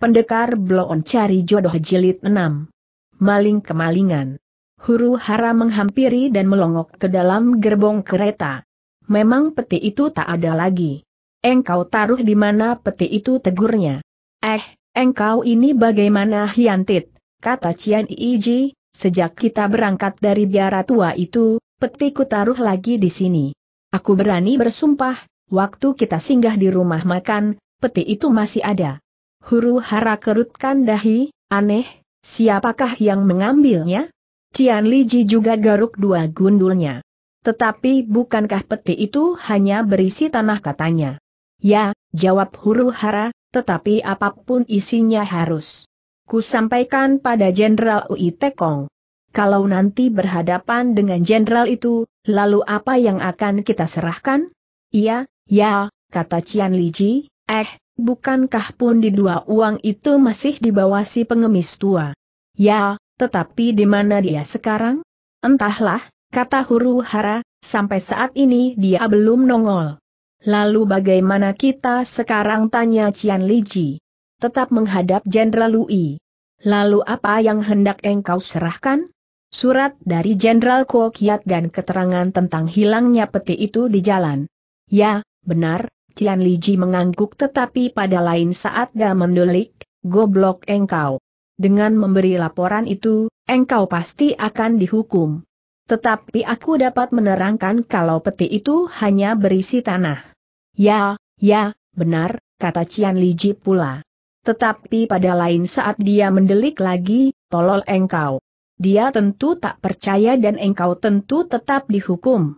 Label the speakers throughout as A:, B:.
A: Pendekar Bloon cari jodoh jilid 6. Maling kemalingan. Huru hara menghampiri dan melongok ke dalam gerbong kereta. Memang peti itu tak ada lagi. Engkau taruh di mana peti itu tegurnya. Eh, engkau ini bagaimana hiantit, kata Cian Iji, sejak kita berangkat dari biara tua itu, peti ku taruh lagi di sini. Aku berani bersumpah, waktu kita singgah di rumah makan, peti itu masih ada. Huru hara kerutkan dahi, aneh, siapakah yang mengambilnya? Cian Liji juga garuk dua gundulnya. Tetapi bukankah peti itu hanya berisi tanah katanya? Ya, jawab huru hara, tetapi apapun isinya harus. Ku sampaikan pada Jenderal Ui Tekong. Kalau nanti berhadapan dengan jenderal itu, lalu apa yang akan kita serahkan? Iya, ya, kata Cian Liji, eh, bukankah pun di dua uang itu masih di pengemis tua? Ya, tetapi di mana dia sekarang? Entahlah, kata huru hara, sampai saat ini dia belum nongol. Lalu bagaimana kita sekarang tanya Cian Liji? Tetap menghadap Jenderal Lui. Lalu apa yang hendak engkau serahkan? Surat dari Jenderal Kokiat dan keterangan tentang hilangnya peti itu di jalan. Ya, benar, Cian Liji mengangguk tetapi pada lain saat dia mendulik, goblok engkau. Dengan memberi laporan itu, engkau pasti akan dihukum. Tetapi aku dapat menerangkan kalau peti itu hanya berisi tanah. Ya, ya, benar, kata Cian Liji pula. Tetapi pada lain saat dia mendelik lagi, tolol engkau. Dia tentu tak percaya dan engkau tentu tetap dihukum.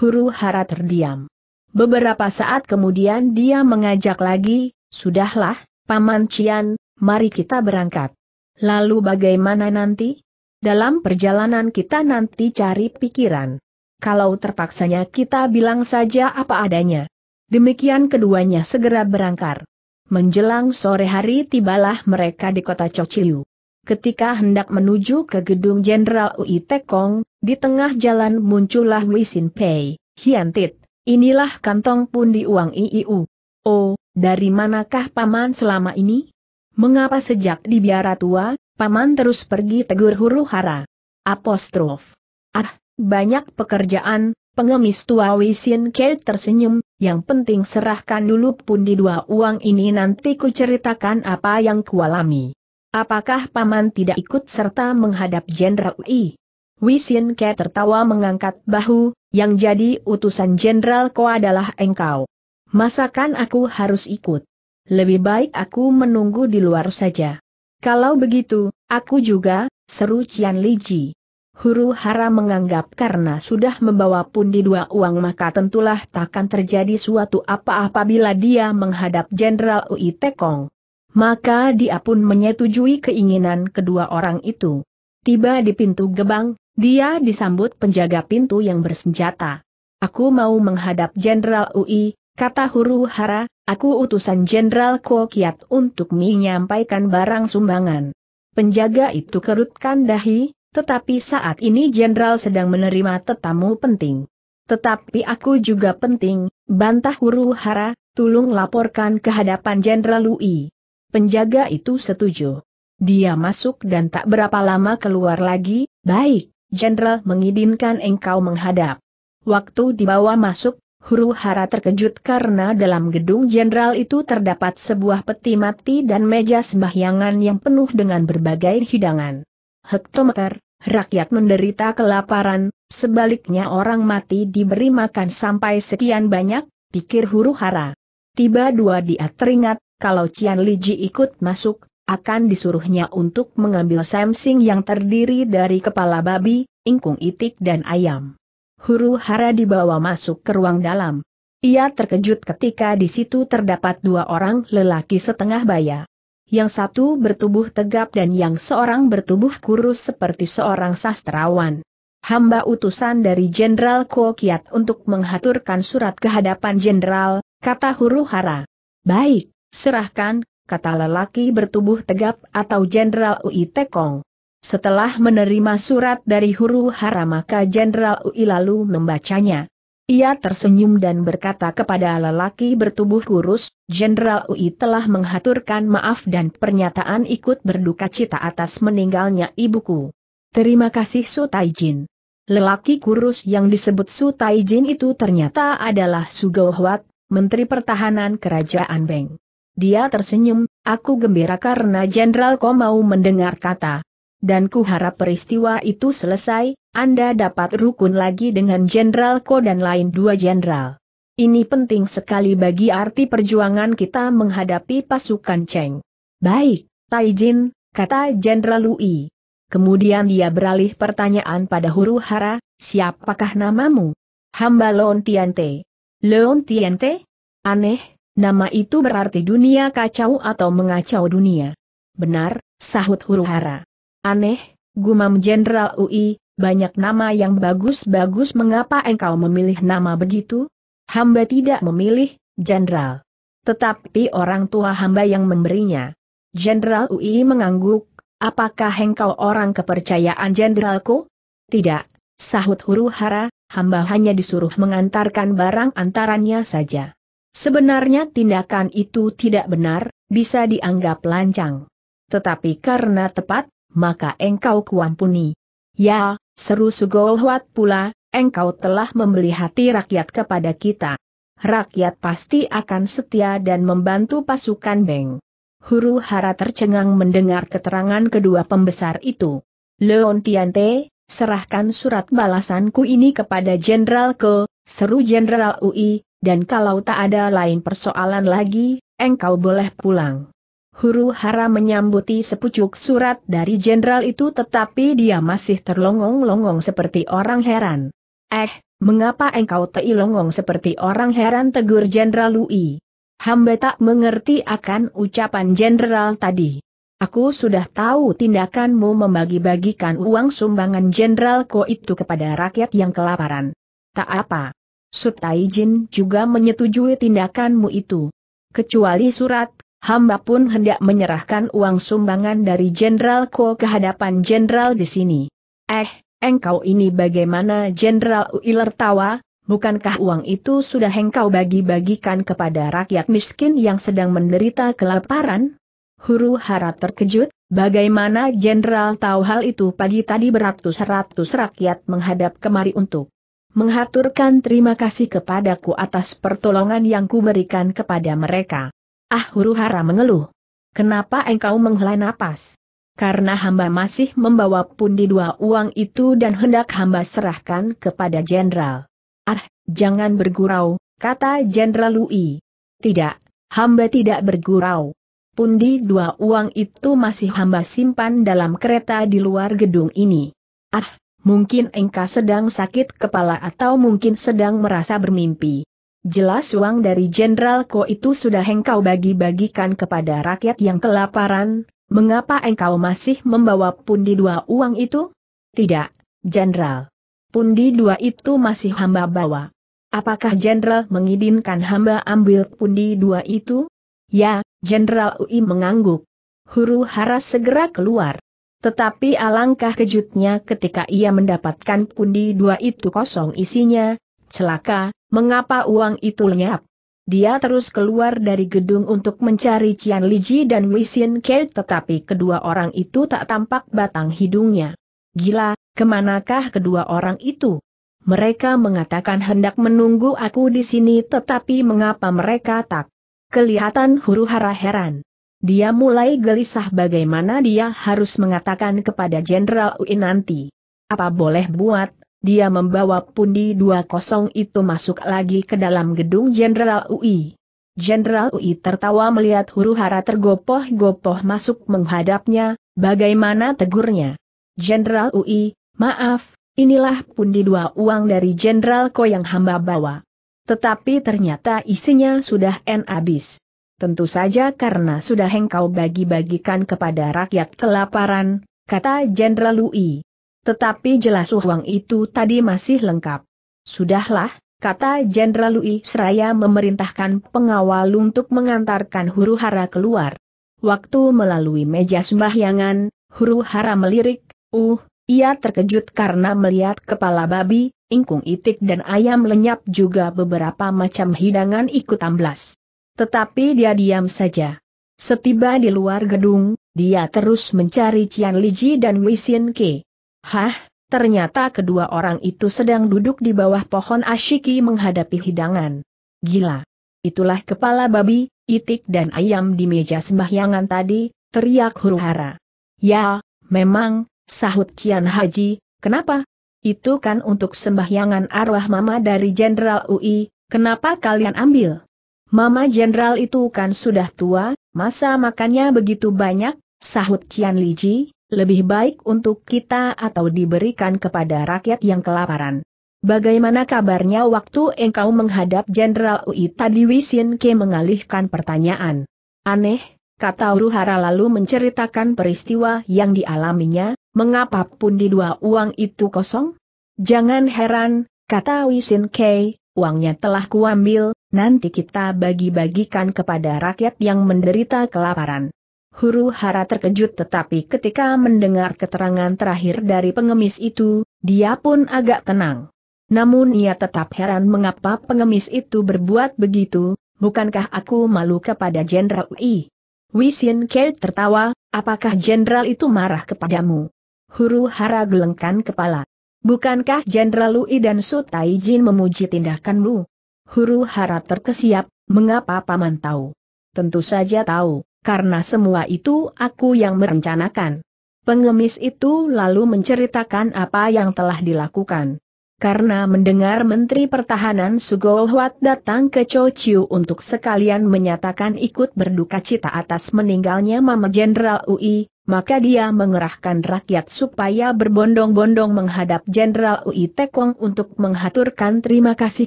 A: Huru hara terdiam. Beberapa saat kemudian dia mengajak lagi, Sudahlah, Paman Cian, mari kita berangkat. Lalu bagaimana nanti? Dalam perjalanan kita nanti cari pikiran. Kalau terpaksanya kita bilang saja apa adanya. Demikian keduanya segera berangkat. Menjelang sore hari tibalah mereka di kota Chociu. Ketika hendak menuju ke gedung Jenderal Ui Tekong, di tengah jalan muncullah Wisin Pei, Hiantit, Inilah kantong pundi uang IIU. Oh, dari manakah paman selama ini? Mengapa sejak di biara tua, paman terus pergi tegur huru hara? Apostrof. Ah, banyak pekerjaan, pengemis tua Wisin Kel tersenyum, yang penting serahkan dulu pundi dua uang ini nanti ku ceritakan apa yang kualami. Apakah paman tidak ikut serta menghadap Jenderal I? Wisin Ke tertawa mengangkat bahu, yang jadi utusan Jenderal kau adalah engkau. Masakan aku harus ikut. Lebih baik aku menunggu di luar saja. Kalau begitu, aku juga, seru Cian Liji. Huru hara menganggap karena sudah membawa pun di dua uang maka tentulah takkan terjadi suatu apa-apa bila dia menghadap Jenderal Ui Tekong. Maka dia pun menyetujui keinginan kedua orang itu. Tiba di pintu gebang, dia disambut penjaga pintu yang bersenjata. Aku mau menghadap Jenderal UI, kata Huru Hara, aku utusan Jenderal Kokiat untuk menyampaikan barang sumbangan. Penjaga itu kerutkan dahi, tetapi saat ini Jenderal sedang menerima tetamu penting. Tetapi aku juga penting, bantah Huru Hara, Tulung laporkan kehadapan Jenderal UI. Penjaga itu setuju. Dia masuk dan tak berapa lama keluar lagi, baik, Jenderal mengizinkan engkau menghadap. Waktu dibawa masuk, huru hara terkejut karena dalam gedung jenderal itu terdapat sebuah peti mati dan meja sembahyangan yang penuh dengan berbagai hidangan. Hektometer, rakyat menderita kelaparan, sebaliknya orang mati diberi makan sampai sekian banyak, pikir huru hara. Tiba dua dia teringat, kalau Cian Liji ikut masuk, akan disuruhnya untuk mengambil samsing yang terdiri dari kepala babi, ingkung itik dan ayam. Huru hara dibawa masuk ke ruang dalam. Ia terkejut ketika di situ terdapat dua orang lelaki setengah baya. Yang satu bertubuh tegap dan yang seorang bertubuh kurus seperti seorang sastrawan. Hamba utusan dari Jenderal Kokiat untuk menghaturkan surat kehadapan Jenderal, kata huru hara. Baik, serahkan, kata lelaki bertubuh tegap atau Jenderal Ui Tekong. Setelah menerima surat dari huru hara maka Jenderal Ui lalu membacanya. Ia tersenyum dan berkata kepada lelaki bertubuh kurus, Jenderal Ui telah menghaturkan maaf dan pernyataan ikut berduka cita atas meninggalnya ibuku. Terima kasih Su Taijin. Lelaki kurus yang disebut Su Taijin itu ternyata adalah Su Gohwat, Menteri Pertahanan Kerajaan Beng. Dia tersenyum, aku gembira karena Jenderal kau mau mendengar kata. Dan ku harap peristiwa itu selesai, Anda dapat rukun lagi dengan Jenderal Ko dan lain dua jenderal. Ini penting sekali bagi arti perjuangan kita menghadapi pasukan Cheng. Baik, Taijin, kata Jenderal Lui. Kemudian dia beralih pertanyaan pada huru hara, siapakah namamu? Hamba Leon Tiante. Leon Tiante? Aneh, Nama itu berarti dunia kacau atau mengacau dunia. Benar, sahut Huruhara. Aneh, gumam Jenderal UI, banyak nama yang bagus-bagus mengapa engkau memilih nama begitu? Hamba tidak memilih, Jenderal. Tetapi orang tua hamba yang memberinya. Jenderal UI mengangguk, apakah engkau orang kepercayaan jenderalku? Tidak, sahut Huruhara. hamba hanya disuruh mengantarkan barang antarannya saja. Sebenarnya tindakan itu tidak benar, bisa dianggap lancang. Tetapi karena tepat, maka engkau kuampuni. Ya, seru Sugolhuat pula, engkau telah membeli hati rakyat kepada kita. Rakyat pasti akan setia dan membantu pasukan Beng. Huru hara tercengang mendengar keterangan kedua pembesar itu. Leon Tiante, serahkan surat balasanku ini kepada Jenderal Ke, seru Jenderal UI, dan kalau tak ada lain persoalan lagi, engkau boleh pulang. Huru hara menyambuti sepucuk surat dari jenderal itu tetapi dia masih terlongong-longong seperti orang heran. Eh, mengapa engkau teilongong seperti orang heran tegur jenderal Lui? Hamba tak mengerti akan ucapan jenderal tadi. Aku sudah tahu tindakanmu membagi-bagikan uang sumbangan jenderal Ko itu kepada rakyat yang kelaparan. Tak apa. Sutai Jin juga menyetujui tindakanmu itu. Kecuali surat, hamba pun hendak menyerahkan uang sumbangan dari Jenderal Ko ke hadapan Jenderal di sini. Eh, engkau ini bagaimana Jenderal Uiler tawa, bukankah uang itu sudah engkau bagi-bagikan kepada rakyat miskin yang sedang menderita kelaparan? Huru hara terkejut, bagaimana Jenderal tahu hal itu pagi tadi beratus-ratus rakyat menghadap kemari untuk menghaturkan terima kasih kepadaku atas pertolongan yang kuberikan kepada mereka. Ah huru mengeluh. Kenapa engkau menghela nafas? Karena hamba masih membawa pundi dua uang itu dan hendak hamba serahkan kepada jenderal. Ah, jangan bergurau, kata jenderal Lui. Tidak, hamba tidak bergurau. Pundi dua uang itu masih hamba simpan dalam kereta di luar gedung ini. Ah, mungkin engkau sedang sakit kepala atau mungkin sedang merasa bermimpi. Jelas uang dari Jenderal Ko itu sudah engkau bagi-bagikan kepada rakyat yang kelaparan, mengapa engkau masih membawa pundi dua uang itu? Tidak, Jenderal. Pundi dua itu masih hamba bawa. Apakah Jenderal mengizinkan hamba ambil pundi dua itu? Ya, Jenderal UI mengangguk. Huru hara segera keluar. Tetapi alangkah kejutnya ketika ia mendapatkan pundi dua itu kosong isinya, celaka, mengapa uang itu lenyap. Dia terus keluar dari gedung untuk mencari Cian Liji dan Wisin Kei tetapi kedua orang itu tak tampak batang hidungnya. Gila, kemanakah kedua orang itu? Mereka mengatakan hendak menunggu aku di sini tetapi mengapa mereka tak? Kelihatan huru hara heran. Dia mulai gelisah bagaimana dia harus mengatakan kepada Jenderal Ui nanti. Apa boleh buat, dia membawa pundi 20 itu masuk lagi ke dalam gedung Jenderal UI. Jenderal UI tertawa melihat huru-hara tergopoh-gopoh masuk menghadapnya, bagaimana tegurnya. Jenderal UI, maaf, inilah pundi dua uang dari Jenderal Ko yang hamba bawa. Tetapi ternyata isinya sudah en habis. Tentu saja karena sudah engkau bagi-bagikan kepada rakyat kelaparan, kata Jenderal Lui. Tetapi jelas uang itu tadi masih lengkap. Sudahlah, kata Jenderal Lui seraya memerintahkan pengawal untuk mengantarkan huru hara keluar. Waktu melalui meja sembahyangan, huru hara melirik, uh, ia terkejut karena melihat kepala babi, ingkung itik dan ayam lenyap juga beberapa macam hidangan ikut amblas. Tetapi dia diam saja. Setiba di luar gedung, dia terus mencari Cian Liji dan Wisin Ke. Hah, ternyata kedua orang itu sedang duduk di bawah pohon ashiki menghadapi hidangan. Gila. Itulah kepala babi, itik dan ayam di meja sembahyangan tadi, teriak huru-hara. Ya, memang, sahut Cian Haji, kenapa? Itu kan untuk sembahyangan arwah mama dari Jenderal UI, kenapa kalian ambil? Mama Jenderal itu kan sudah tua, masa makannya begitu banyak, sahut Cian Liji, lebih baik untuk kita atau diberikan kepada rakyat yang kelaparan. Bagaimana kabarnya waktu engkau menghadap Jenderal Ui tadi Wisin Ke mengalihkan pertanyaan. Aneh, kata Uruhara lalu menceritakan peristiwa yang dialaminya, mengapa pun di dua uang itu kosong? Jangan heran, kata Wisin Ke, uangnya telah kuambil, Nanti kita bagi-bagikan kepada rakyat yang menderita kelaparan. Huru hara terkejut tetapi ketika mendengar keterangan terakhir dari pengemis itu, dia pun agak tenang. Namun ia tetap heran mengapa pengemis itu berbuat begitu, bukankah aku malu kepada Jenderal UI? Wisin Kei tertawa, apakah Jenderal itu marah kepadamu? Huru hara gelengkan kepala. Bukankah Jenderal UI dan Sutai Jin memuji tindakanmu? huru hara terkesiap, mengapa paman tahu? Tentu saja tahu, karena semua itu aku yang merencanakan. Pengemis itu lalu menceritakan apa yang telah dilakukan. Karena mendengar Menteri Pertahanan Sugo datang ke Cho untuk sekalian menyatakan ikut berduka cita atas meninggalnya Mama Jenderal UI, maka dia mengerahkan rakyat supaya berbondong-bondong menghadap Jenderal UI Tekong untuk menghaturkan terima kasih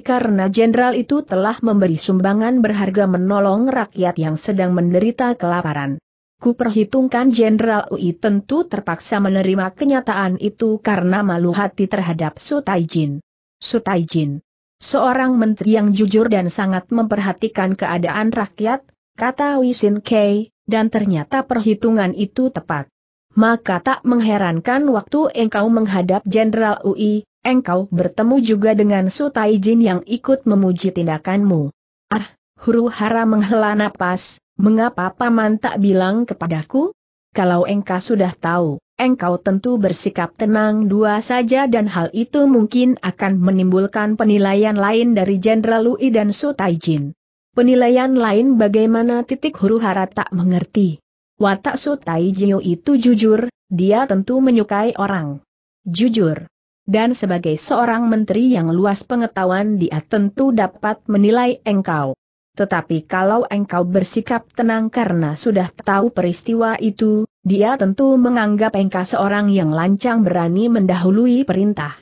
A: karena Jenderal itu telah memberi sumbangan berharga menolong rakyat yang sedang menderita kelaparan. Kuperhitungkan Jenderal UI tentu terpaksa menerima kenyataan itu karena malu hati terhadap Sutaijin. Sutaijin, seorang menteri yang jujur dan sangat memperhatikan keadaan rakyat, kata Wisin Kei, dan ternyata perhitungan itu tepat. Maka tak mengherankan waktu engkau menghadap Jenderal UI, engkau bertemu juga dengan Sutaijin yang ikut memuji tindakanmu. Ah, huru hara menghela napas, mengapa paman tak bilang kepadaku? Kalau engkau sudah tahu, engkau tentu bersikap tenang dua saja dan hal itu mungkin akan menimbulkan penilaian lain dari Jenderal Lui dan Sutaijin. Penilaian lain bagaimana titik huru hara tak mengerti. Watak Sutaijin itu jujur, dia tentu menyukai orang. Jujur. Dan sebagai seorang menteri yang luas pengetahuan dia tentu dapat menilai engkau. Tetapi kalau engkau bersikap tenang karena sudah tahu peristiwa itu, dia tentu menganggap engkau seorang yang lancang berani mendahului perintah.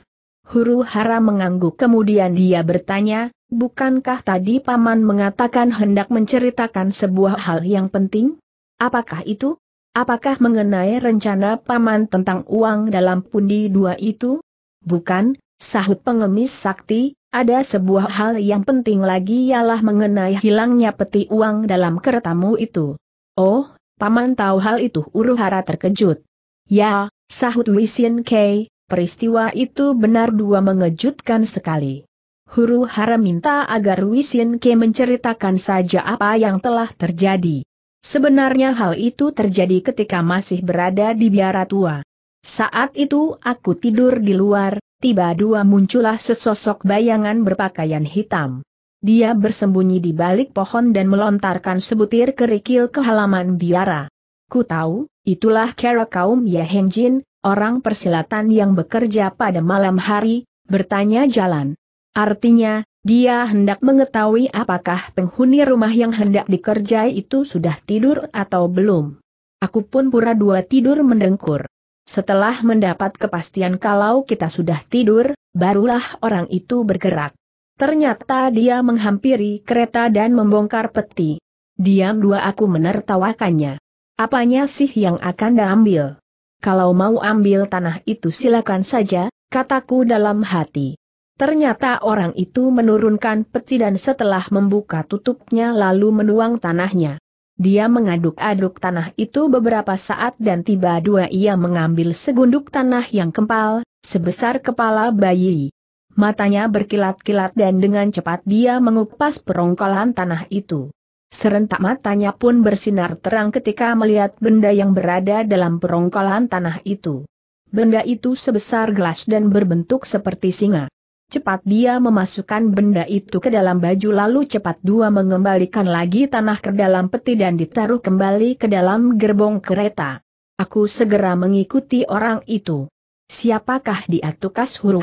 A: Huru hara mengangguk kemudian dia bertanya, bukankah tadi paman mengatakan hendak menceritakan sebuah hal yang penting? Apakah itu? Apakah mengenai rencana paman tentang uang dalam pundi dua itu? Bukan, sahut pengemis sakti, ada sebuah hal yang penting lagi ialah mengenai hilangnya peti uang dalam keretamu itu. Oh, paman tahu hal itu Uruhara terkejut. Ya, sahut Wisin Kei, peristiwa itu benar dua mengejutkan sekali. Uruhara minta agar Wisin Kei menceritakan saja apa yang telah terjadi. Sebenarnya hal itu terjadi ketika masih berada di biara tua. Saat itu aku tidur di luar, tiba dua muncullah sesosok bayangan berpakaian hitam. Dia bersembunyi di balik pohon dan melontarkan sebutir kerikil ke halaman biara. Ku tahu, itulah kera kaum Ye Jin, orang persilatan yang bekerja pada malam hari, bertanya jalan. Artinya, dia hendak mengetahui apakah penghuni rumah yang hendak dikerjai itu sudah tidur atau belum. Aku pun pura dua tidur mendengkur. Setelah mendapat kepastian kalau kita sudah tidur, barulah orang itu bergerak. Ternyata dia menghampiri kereta dan membongkar peti. Diam dua aku menertawakannya. Apanya sih yang akan diambil? Kalau mau ambil tanah itu silakan saja, kataku dalam hati. Ternyata orang itu menurunkan peti dan setelah membuka tutupnya lalu menuang tanahnya. Dia mengaduk-aduk tanah itu beberapa saat dan tiba dua ia mengambil segunduk tanah yang kempal, sebesar kepala bayi. Matanya berkilat-kilat dan dengan cepat dia mengupas perongkolan tanah itu. Serentak matanya pun bersinar terang ketika melihat benda yang berada dalam perongkolan tanah itu. Benda itu sebesar gelas dan berbentuk seperti singa. Cepat dia memasukkan benda itu ke dalam baju lalu cepat dua mengembalikan lagi tanah ke dalam peti dan ditaruh kembali ke dalam gerbong kereta. Aku segera mengikuti orang itu. Siapakah dia tukas huru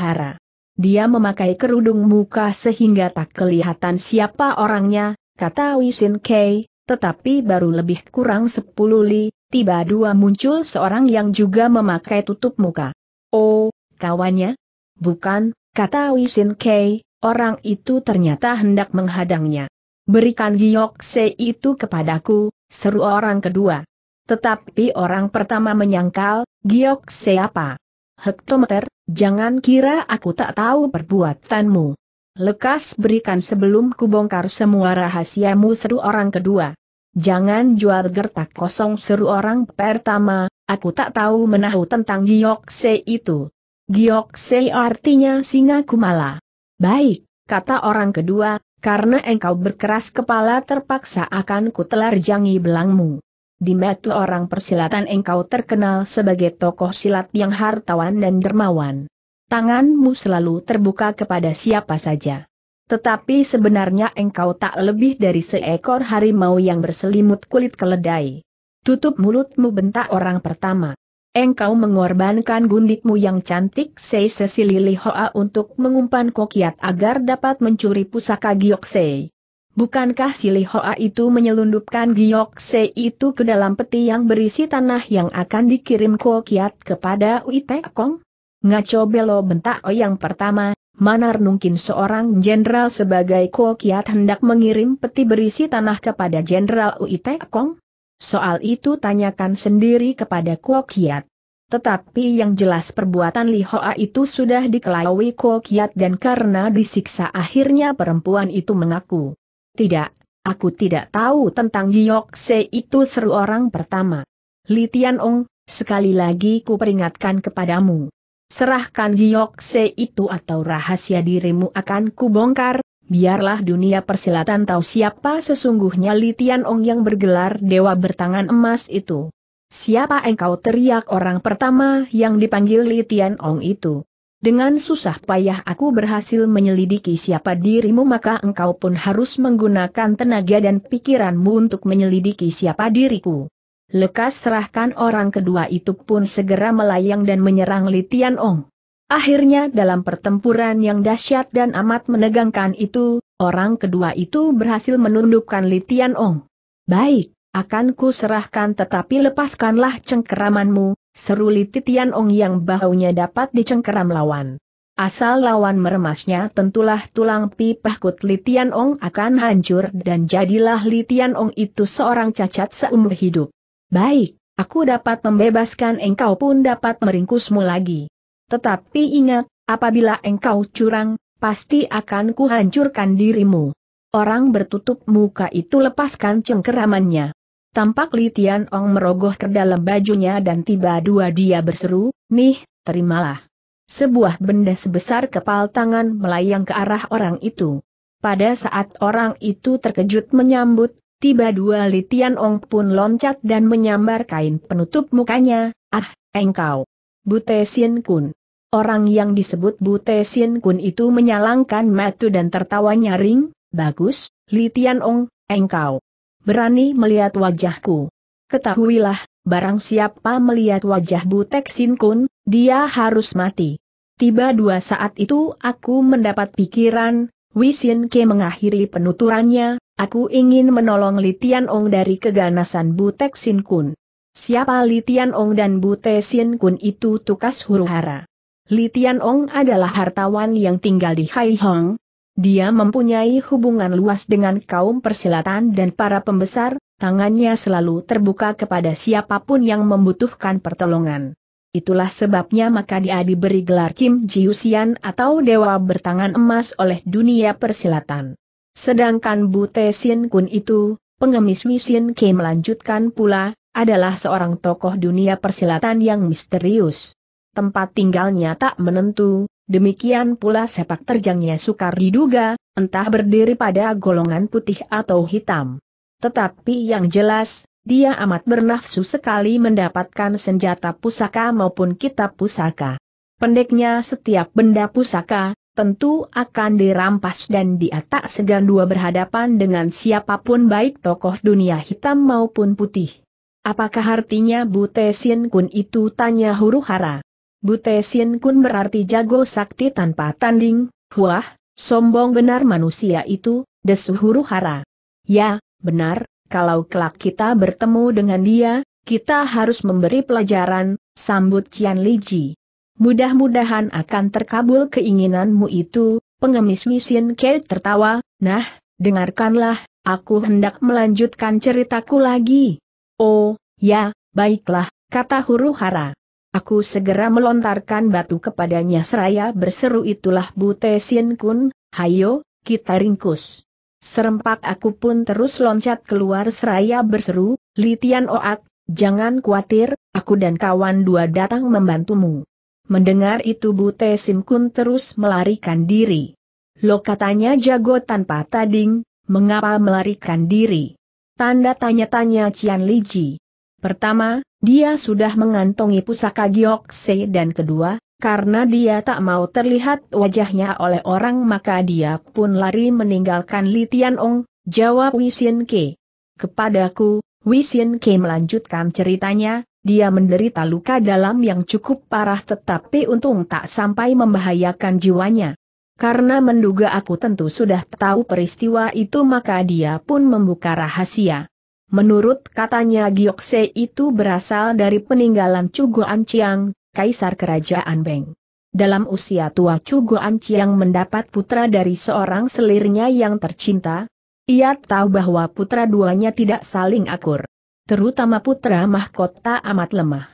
A: Dia memakai kerudung muka sehingga tak kelihatan siapa orangnya, kata Wisin Kei, tetapi baru lebih kurang sepuluh li, tiba dua muncul seorang yang juga memakai tutup muka. Oh, kawannya? Bukan, Kata Wisin Kei, orang itu ternyata hendak menghadangnya. Berikan se itu kepadaku, seru orang kedua. Tetapi orang pertama menyangkal, se apa? Hektometer, jangan kira aku tak tahu perbuatanmu. Lekas berikan sebelum kubongkar semua rahasiamu seru orang kedua. Jangan jual gertak kosong seru orang pertama, aku tak tahu menahu tentang se itu. Sei artinya singa kumala. Baik, kata orang kedua, karena engkau berkeras kepala terpaksa akan kutelarjangi belangmu. Di mata orang persilatan engkau terkenal sebagai tokoh silat yang hartawan dan dermawan. Tanganmu selalu terbuka kepada siapa saja. Tetapi sebenarnya engkau tak lebih dari seekor harimau yang berselimut kulit keledai. Tutup mulutmu bentak orang pertama. Engkau mengorbankan gundikmu yang cantik Sei Cecily Li untuk mengumpan kokiat agar dapat mencuri pusaka Giok Bukankah si Li itu menyelundupkan Giok itu ke dalam peti yang berisi tanah yang akan dikirim kokiat kepada Uitek Kong? Ngaco Belo bentak O oh, yang pertama, mana mungkin seorang jenderal sebagai kokiat hendak mengirim peti berisi tanah kepada jenderal Uitek Kong? Soal itu tanyakan sendiri kepada Kuo Kiat. Tetapi yang jelas perbuatan Li Hoa itu sudah dikelawai Kuo Kiat dan karena disiksa akhirnya perempuan itu mengaku. Tidak, aku tidak tahu tentang Giyok Se itu seru orang pertama. Li Tian sekali lagi ku peringatkan kepadamu. Serahkan Giyok Se itu atau rahasia dirimu akan kubongkar, biarlah dunia persilatan tahu siapa sesungguhnya Li Ong yang bergelar dewa bertangan emas itu. Siapa engkau teriak orang pertama yang dipanggil Li Ong itu. Dengan susah payah aku berhasil menyelidiki siapa dirimu maka engkau pun harus menggunakan tenaga dan pikiranmu untuk menyelidiki siapa diriku. Lekas serahkan orang kedua itu pun segera melayang dan menyerang Li Ong. Akhirnya dalam pertempuran yang dahsyat dan amat menegangkan itu, orang kedua itu berhasil menundukkan Li Ong. Baik, akan ku serahkan tetapi lepaskanlah cengkeramanmu, seru Li Ong yang baunya dapat dicengkeram lawan. Asal lawan meremasnya tentulah tulang pipah Li Ong akan hancur dan jadilah Li Ong itu seorang cacat seumur hidup. Baik, aku dapat membebaskan engkau pun dapat meringkusmu lagi. Tetapi ingat, apabila engkau curang, pasti akan kuhancurkan dirimu. Orang bertutup muka itu lepaskan cengkeramannya. Tampak Li Tian Ong merogoh ke dalam bajunya dan tiba dua dia berseru, Nih, terimalah. Sebuah benda sebesar kepal tangan melayang ke arah orang itu. Pada saat orang itu terkejut menyambut, tiba dua Li Tian Ong pun loncat dan menyambar kain penutup mukanya, Ah, engkau! Bute Kun! Orang yang disebut Bute Sin Kun itu menyalangkan matu dan tertawa nyaring, bagus, Li Tian Ong, engkau. Berani melihat wajahku. Ketahuilah, barang siapa melihat wajah Butek Sin Kun, dia harus mati. Tiba dua saat itu aku mendapat pikiran, Wisin Ke mengakhiri penuturannya, aku ingin menolong Li Tian Ong dari keganasan Butek Sin Kun. Siapa Li Tian Ong dan Bute Sin Kun itu tukas huru hara. Li Ong adalah hartawan yang tinggal di Hai Hong. Dia mempunyai hubungan luas dengan kaum persilatan dan para pembesar, tangannya selalu terbuka kepada siapapun yang membutuhkan pertolongan. Itulah sebabnya maka dia diberi gelar Kim Jiusian atau Dewa Bertangan Emas oleh dunia persilatan. Sedangkan Bute Sin Kun itu, pengemis Wisin Kim melanjutkan pula, adalah seorang tokoh dunia persilatan yang misterius tempat tinggalnya tak menentu, demikian pula sepak terjangnya sukar diduga, entah berdiri pada golongan putih atau hitam. Tetapi yang jelas, dia amat bernafsu sekali mendapatkan senjata pusaka maupun kitab pusaka. Pendeknya setiap benda pusaka, tentu akan dirampas dan dia tak segan dua berhadapan dengan siapapun baik tokoh dunia hitam maupun putih. Apakah artinya Butesin Kun itu tanya huru hara? Bute Sien Kun berarti jago sakti tanpa tanding, huah, sombong benar manusia itu, desu huru hara. Ya, benar, kalau kelak kita bertemu dengan dia, kita harus memberi pelajaran, sambut Cian Li Ji. Mudah-mudahan akan terkabul keinginanmu itu, pengemis Wisin Ke tertawa, nah, dengarkanlah, aku hendak melanjutkan ceritaku lagi. Oh, ya, baiklah, kata huru hara. Aku segera melontarkan batu kepadanya seraya berseru itulah Bute Sien Kun, hayo, kita ringkus. Serempak aku pun terus loncat keluar seraya berseru, Litian Oat, jangan khawatir, aku dan kawan dua datang membantumu. Mendengar itu Bute Sien Kun terus melarikan diri. Lo katanya jago tanpa tading, mengapa melarikan diri? Tanda tanya-tanya Cian Liji. Pertama, dia sudah mengantongi pusaka giok se dan kedua, karena dia tak mau terlihat wajahnya oleh orang maka dia pun lari meninggalkan Li Ong, jawab Wisin Ke. Kepadaku, Wisin Ke melanjutkan ceritanya, dia menderita luka dalam yang cukup parah tetapi untung tak sampai membahayakan jiwanya. Karena menduga aku tentu sudah tahu peristiwa itu maka dia pun membuka rahasia. Menurut katanya Giokse itu berasal dari peninggalan Cugo Anciang, Kaisar Kerajaan Beng. Dalam usia tua Cugo Anciang mendapat putra dari seorang selirnya yang tercinta. Ia tahu bahwa putra duanya tidak saling akur. Terutama putra mahkota amat lemah.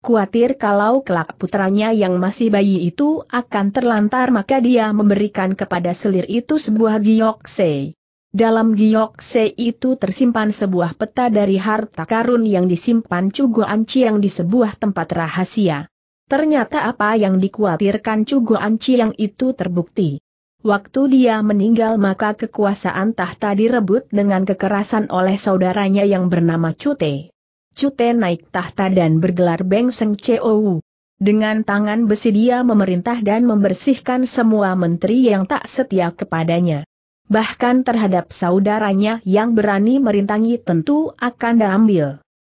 A: Kuatir kalau kelak putranya yang masih bayi itu akan terlantar maka dia memberikan kepada selir itu sebuah giokse. Dalam giok se itu tersimpan sebuah peta dari harta karun yang disimpan Cugo yang di sebuah tempat rahasia. Ternyata apa yang dikhawatirkan Cugo yang itu terbukti. Waktu dia meninggal maka kekuasaan tahta direbut dengan kekerasan oleh saudaranya yang bernama Cute. Cute naik tahta dan bergelar Bengseng Chou. Dengan tangan besi dia memerintah dan membersihkan semua menteri yang tak setia kepadanya bahkan terhadap saudaranya yang berani merintangi tentu akan diambil.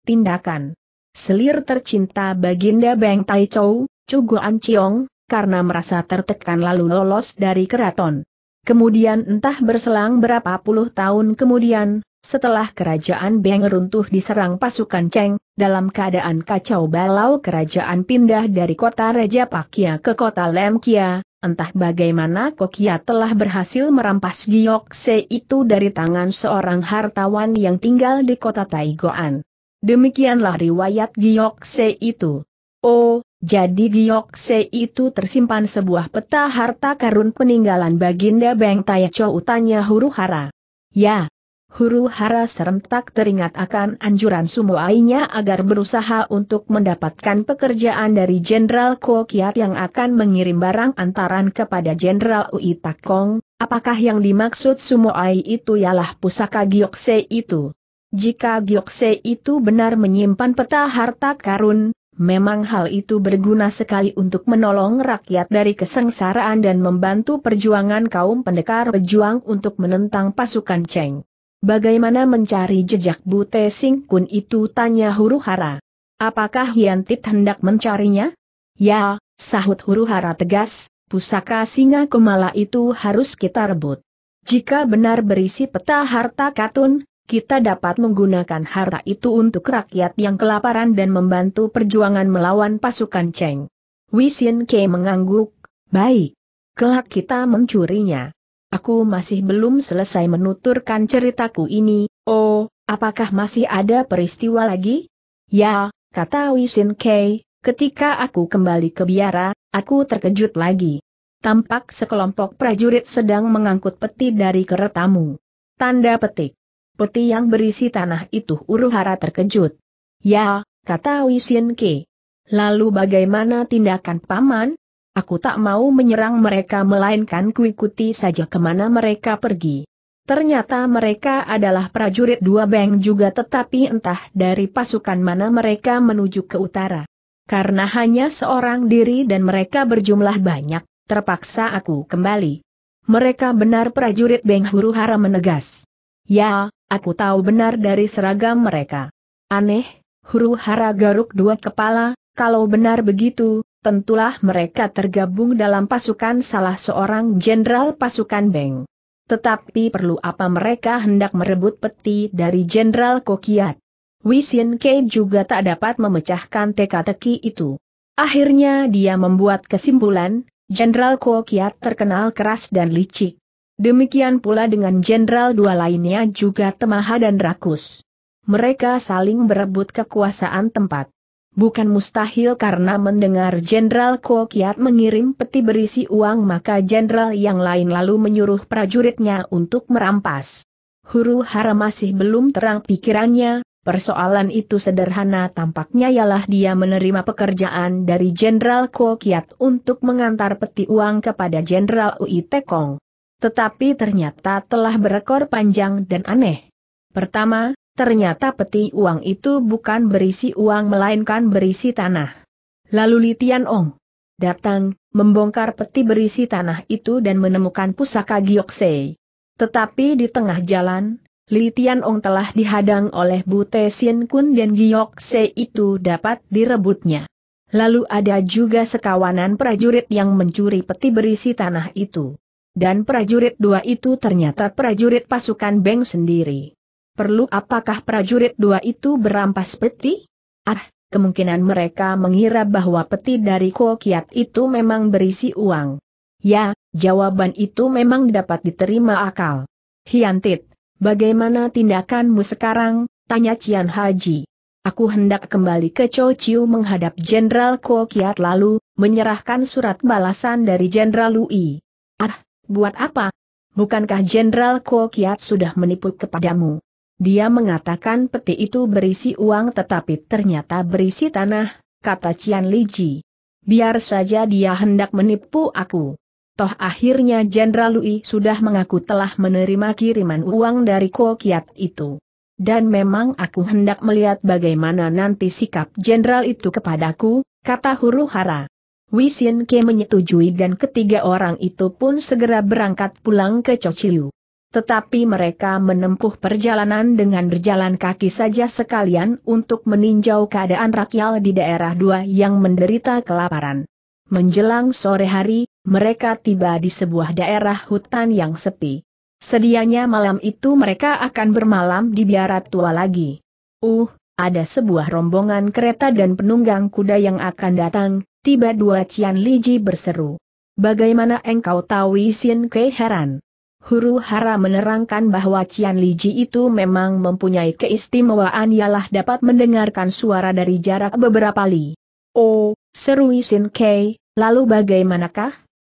A: Tindakan Selir tercinta Baginda Beng Tai Chou, Cuguan Chiong, karena merasa tertekan lalu lolos dari keraton. Kemudian entah berselang berapa puluh tahun kemudian, setelah kerajaan Beng runtuh diserang pasukan Cheng, dalam keadaan kacau balau kerajaan pindah dari kota Raja Pakia ke kota Lemkia, Entah bagaimana Kokia telah berhasil merampas Giokse itu dari tangan seorang hartawan yang tinggal di kota Taigoan. Demikianlah riwayat Giokse itu. Oh, jadi Giokse itu tersimpan sebuah peta harta karun peninggalan Baginda Beng Tayacho utanya huru hara. Ya, huru hara serentak teringat akan anjuran sumoainya agar berusaha untuk mendapatkan pekerjaan dari Jenderal Kiat yang akan mengirim barang antaran kepada Jenderal Ui Takong, apakah yang dimaksud sumoai itu ialah pusaka Giokse itu. Jika Giokse itu benar menyimpan peta harta karun, Memang hal itu berguna sekali untuk menolong rakyat dari kesengsaraan dan membantu perjuangan kaum pendekar pejuang untuk menentang pasukan Cheng. Bagaimana mencari jejak Bute Singkun itu tanya huru hara. Apakah Hiantit hendak mencarinya? Ya, sahut huru hara tegas, pusaka singa kemala itu harus kita rebut. Jika benar berisi peta harta katun, kita dapat menggunakan harta itu untuk rakyat yang kelaparan dan membantu perjuangan melawan pasukan Cheng. Wisin Ke mengangguk, baik. Kelak kita mencurinya. Aku masih belum selesai menuturkan ceritaku ini, oh, apakah masih ada peristiwa lagi? Ya, kata Wisin Kei, ketika aku kembali ke biara, aku terkejut lagi. Tampak sekelompok prajurit sedang mengangkut peti dari keretamu. Tanda petik. Peti yang berisi tanah itu Uruhara terkejut. Ya, kata Wisin Kei. Lalu bagaimana tindakan paman? Aku tak mau menyerang mereka melainkan kuikuti saja kemana mereka pergi. Ternyata mereka adalah prajurit dua beng juga tetapi entah dari pasukan mana mereka menuju ke utara. Karena hanya seorang diri dan mereka berjumlah banyak, terpaksa aku kembali. Mereka benar prajurit Beng Huru Hara menegas. Ya, aku tahu benar dari seragam mereka. Aneh, Huru Hara garuk dua kepala, kalau benar begitu, tentulah mereka tergabung dalam pasukan salah seorang jenderal pasukan Beng. Tetapi perlu apa mereka hendak merebut peti dari Jenderal Kokiat? Wisin Kei juga tak dapat memecahkan teka-teki itu. Akhirnya dia membuat kesimpulan, Jenderal Kokiat terkenal keras dan licik. Demikian pula dengan jenderal dua lainnya juga temaha dan rakus. Mereka saling berebut kekuasaan tempat. Bukan mustahil karena mendengar Jenderal Kokiat mengirim peti berisi uang maka jenderal yang lain lalu menyuruh prajuritnya untuk merampas. Huru hara masih belum terang pikirannya, persoalan itu sederhana tampaknya ialah dia menerima pekerjaan dari Jenderal Kokiat untuk mengantar peti uang kepada Jenderal Ui Tekong. Tetapi ternyata telah berekor panjang dan aneh. Pertama, Ternyata peti uang itu bukan berisi uang melainkan berisi tanah. Lalu Li Ong datang, membongkar peti berisi tanah itu dan menemukan pusaka Gyoksei. Tetapi di tengah jalan, Li Ong telah dihadang oleh Bute Sien Kun dan Gyoksei itu dapat direbutnya. Lalu ada juga sekawanan prajurit yang mencuri peti berisi tanah itu. Dan prajurit dua itu ternyata prajurit pasukan Beng sendiri perlu apakah prajurit dua itu berampas peti? Ah, kemungkinan mereka mengira bahwa peti dari Kokiat itu memang berisi uang. Ya, jawaban itu memang dapat diterima akal. Hiantit, bagaimana tindakanmu sekarang? Tanya Cian Haji. Aku hendak kembali ke Cho Chiu menghadap Jenderal Kokiat lalu, menyerahkan surat balasan dari Jenderal Lui. Ah, buat apa? Bukankah Jenderal Kokiat sudah menipu kepadamu? Dia mengatakan peti itu berisi uang tetapi ternyata berisi tanah, kata Cian Liji. Biar saja dia hendak menipu aku. Toh akhirnya Jenderal Lui sudah mengaku telah menerima kiriman uang dari Kokiat itu. Dan memang aku hendak melihat bagaimana nanti sikap jenderal itu kepadaku, kata Huru Hara. Wisin Ke menyetujui dan ketiga orang itu pun segera berangkat pulang ke Chociu. Tetapi mereka menempuh perjalanan dengan berjalan kaki saja sekalian untuk meninjau keadaan rakyat di daerah dua yang menderita kelaparan. Menjelang sore hari, mereka tiba di sebuah daerah hutan yang sepi. Sedianya malam itu mereka akan bermalam di biara tua lagi. Uh, ada sebuah rombongan kereta dan penunggang kuda yang akan datang, tiba dua Cian Liji berseru. Bagaimana engkau tahu Isin Kei heran? Huru Hara menerangkan bahwa Cian Ji itu memang mempunyai keistimewaan ialah dapat mendengarkan suara dari jarak beberapa li. Oh, seru Isin Kei, lalu bagaimanakah?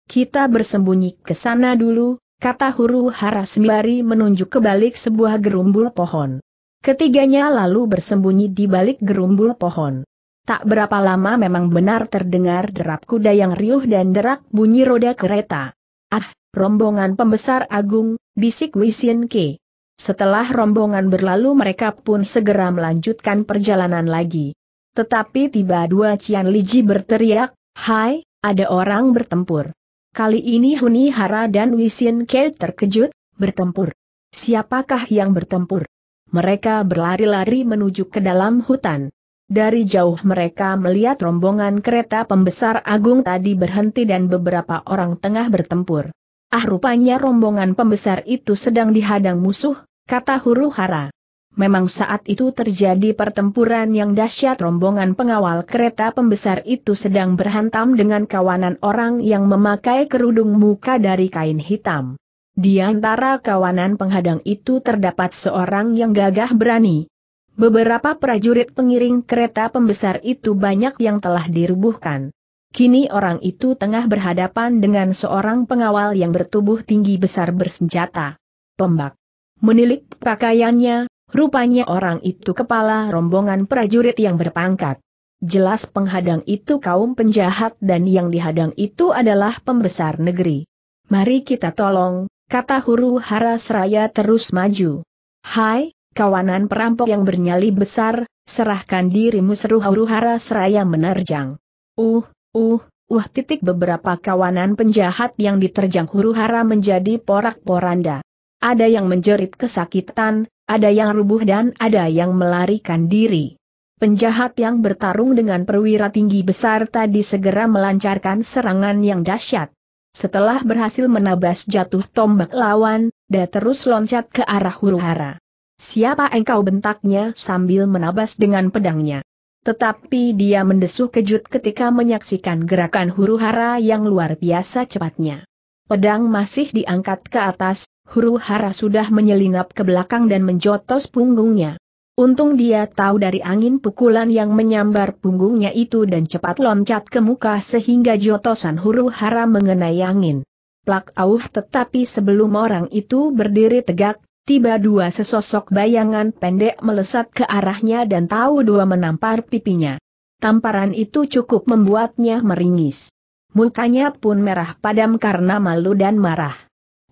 A: Kita bersembunyi ke sana dulu, kata Huru Hara sembari menunjuk ke balik sebuah gerumbul pohon. Ketiganya lalu bersembunyi di balik gerumbul pohon. Tak berapa lama memang benar terdengar derap kuda yang riuh dan derak bunyi roda kereta. Ah, rombongan pembesar agung, bisik Wisin Ke. Setelah rombongan berlalu mereka pun segera melanjutkan perjalanan lagi. Tetapi tiba dua Cian Liji berteriak, Hai, ada orang bertempur. Kali ini Huni Hara dan Wisin Ke terkejut, bertempur. Siapakah yang bertempur? Mereka berlari-lari menuju ke dalam hutan. Dari jauh mereka melihat rombongan kereta pembesar agung tadi berhenti dan beberapa orang tengah bertempur. Ah rupanya rombongan pembesar itu sedang dihadang musuh, kata huru hara. Memang saat itu terjadi pertempuran yang dahsyat rombongan pengawal kereta pembesar itu sedang berhantam dengan kawanan orang yang memakai kerudung muka dari kain hitam. Di antara kawanan penghadang itu terdapat seorang yang gagah berani. Beberapa prajurit pengiring kereta pembesar itu banyak yang telah dirubuhkan. Kini orang itu tengah berhadapan dengan seorang pengawal yang bertubuh tinggi besar bersenjata. Pembak. Menilik pakaiannya, rupanya orang itu kepala rombongan prajurit yang berpangkat. Jelas penghadang itu kaum penjahat dan yang dihadang itu adalah pembesar negeri. Mari kita tolong, kata huru hara seraya terus maju. Hai, kawanan perampok yang bernyali besar, serahkan dirimu seru huru hara seraya menerjang. Uh, Uh, uh titik beberapa kawanan penjahat yang diterjang huru hara menjadi porak-poranda. Ada yang menjerit kesakitan, ada yang rubuh dan ada yang melarikan diri. Penjahat yang bertarung dengan perwira tinggi besar tadi segera melancarkan serangan yang dahsyat. Setelah berhasil menabas jatuh tombak lawan, dia terus loncat ke arah huru hara. Siapa engkau bentaknya sambil menabas dengan pedangnya. Tetapi dia mendesuh kejut ketika menyaksikan gerakan huru-hara yang luar biasa cepatnya. Pedang masih diangkat ke atas, huru-hara sudah menyelinap ke belakang dan menjotos punggungnya. Untung dia tahu dari angin pukulan yang menyambar punggungnya itu dan cepat loncat ke muka sehingga jotosan huru-hara mengenai angin. Plak auh tetapi sebelum orang itu berdiri tegak, Tiba dua sesosok bayangan pendek melesat ke arahnya dan tahu dua menampar pipinya. Tamparan itu cukup membuatnya meringis. Mukanya pun merah padam karena malu dan marah.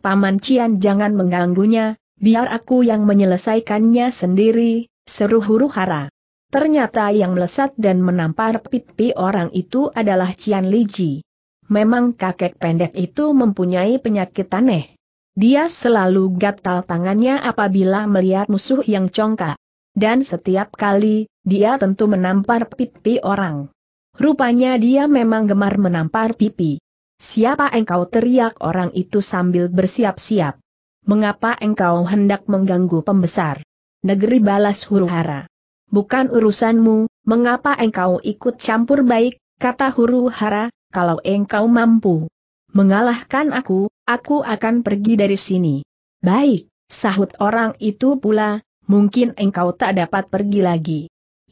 A: Paman Cian jangan mengganggunya, biar aku yang menyelesaikannya sendiri, seru huru hara. Ternyata yang melesat dan menampar pipi orang itu adalah Cian Liji. Memang kakek pendek itu mempunyai penyakit aneh. Dia selalu gatal tangannya apabila melihat musuh yang congkak. Dan setiap kali, dia tentu menampar pipi orang. Rupanya dia memang gemar menampar pipi. Siapa engkau teriak orang itu sambil bersiap-siap. Mengapa engkau hendak mengganggu pembesar? Negeri balas huru hara. Bukan urusanmu, mengapa engkau ikut campur baik, kata huru hara, kalau engkau mampu, mengalahkan aku, aku akan pergi dari sini. Baik, sahut orang itu pula, mungkin engkau tak dapat pergi lagi.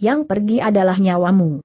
A: Yang pergi adalah nyawamu.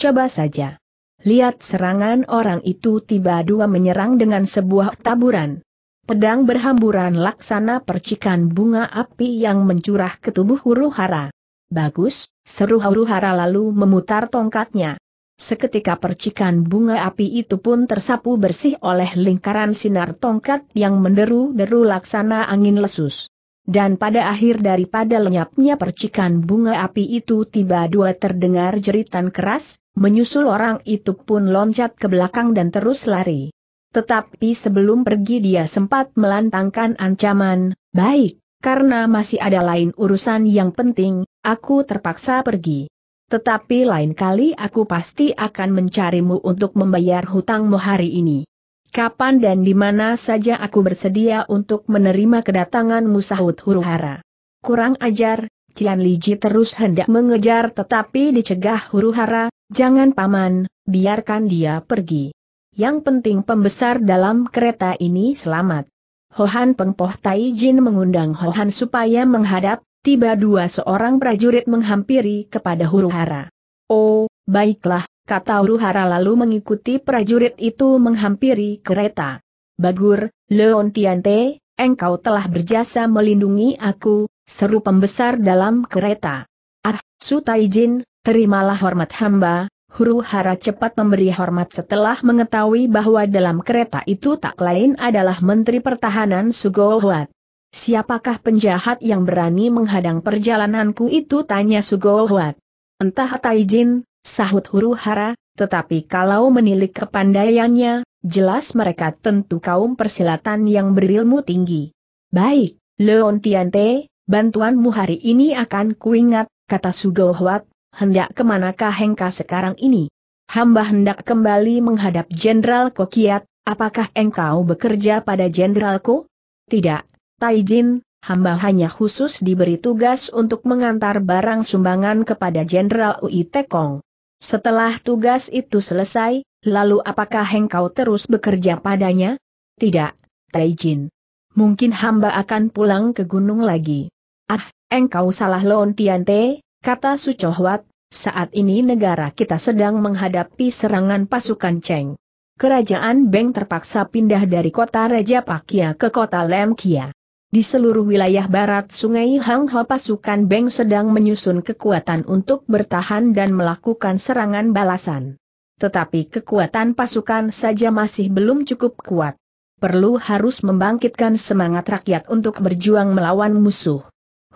A: Coba saja. Lihat serangan orang itu tiba dua menyerang dengan sebuah taburan. Pedang berhamburan laksana percikan bunga api yang mencurah ke tubuh huru hara. Bagus, seru huru hara lalu memutar tongkatnya. Seketika percikan bunga api itu pun tersapu bersih oleh lingkaran sinar tongkat yang menderu-deru laksana angin lesus. Dan pada akhir daripada lenyapnya percikan bunga api itu tiba dua terdengar jeritan keras, menyusul orang itu pun loncat ke belakang dan terus lari. Tetapi sebelum pergi dia sempat melantangkan ancaman, baik, karena masih ada lain urusan yang penting, aku terpaksa pergi. Tetapi lain kali aku pasti akan mencarimu untuk membayar hutangmu hari ini. Kapan dan di mana saja aku bersedia untuk menerima kedatanganmu sahut Huruhara. Kurang ajar, Cian Liji terus hendak mengejar tetapi dicegah Huruhara. jangan paman, biarkan dia pergi. Yang penting pembesar dalam kereta ini selamat. Hohan Pengpoh Tai Jin mengundang Hohan supaya menghadap, tiba dua seorang prajurit menghampiri kepada Huruhara. Oh, baiklah, kata Huruhara lalu mengikuti prajurit itu menghampiri kereta. Bagur, Leon Leontiante, engkau telah berjasa melindungi aku, seru pembesar dalam kereta. Ah, Sutaijin, terimalah hormat hamba, Huruhara cepat memberi hormat setelah mengetahui bahwa dalam kereta itu tak lain adalah Menteri Pertahanan Sugohwat. Siapakah penjahat yang berani menghadang perjalananku itu tanya Sugohuat. Entah Taijin, sahut huru hara, tetapi kalau menilik kepandaiannya, jelas mereka tentu kaum persilatan yang berilmu tinggi. Baik, Leon Tiante, bantuanmu hari ini akan kuingat, kata Sugohuat. hendak kemanakah Hengka sekarang ini? Hamba hendak kembali menghadap Jenderal Kokiat, apakah engkau bekerja pada Jenderalku? Tidak, Taijin, hamba hanya khusus diberi tugas untuk mengantar barang sumbangan kepada Jenderal Ui Tekong. Setelah tugas itu selesai, lalu apakah engkau terus bekerja padanya? Tidak, Taijin. Mungkin hamba akan pulang ke gunung lagi. Ah, engkau salah Lon Tiante, kata Sucohwat, saat ini negara kita sedang menghadapi serangan pasukan Cheng. Kerajaan Beng terpaksa pindah dari kota Raja Pakia ke kota Lemkia. Di seluruh wilayah barat sungai Hang Ho, pasukan Beng sedang menyusun kekuatan untuk bertahan dan melakukan serangan balasan. Tetapi kekuatan pasukan saja masih belum cukup kuat. Perlu harus membangkitkan semangat rakyat untuk berjuang melawan musuh.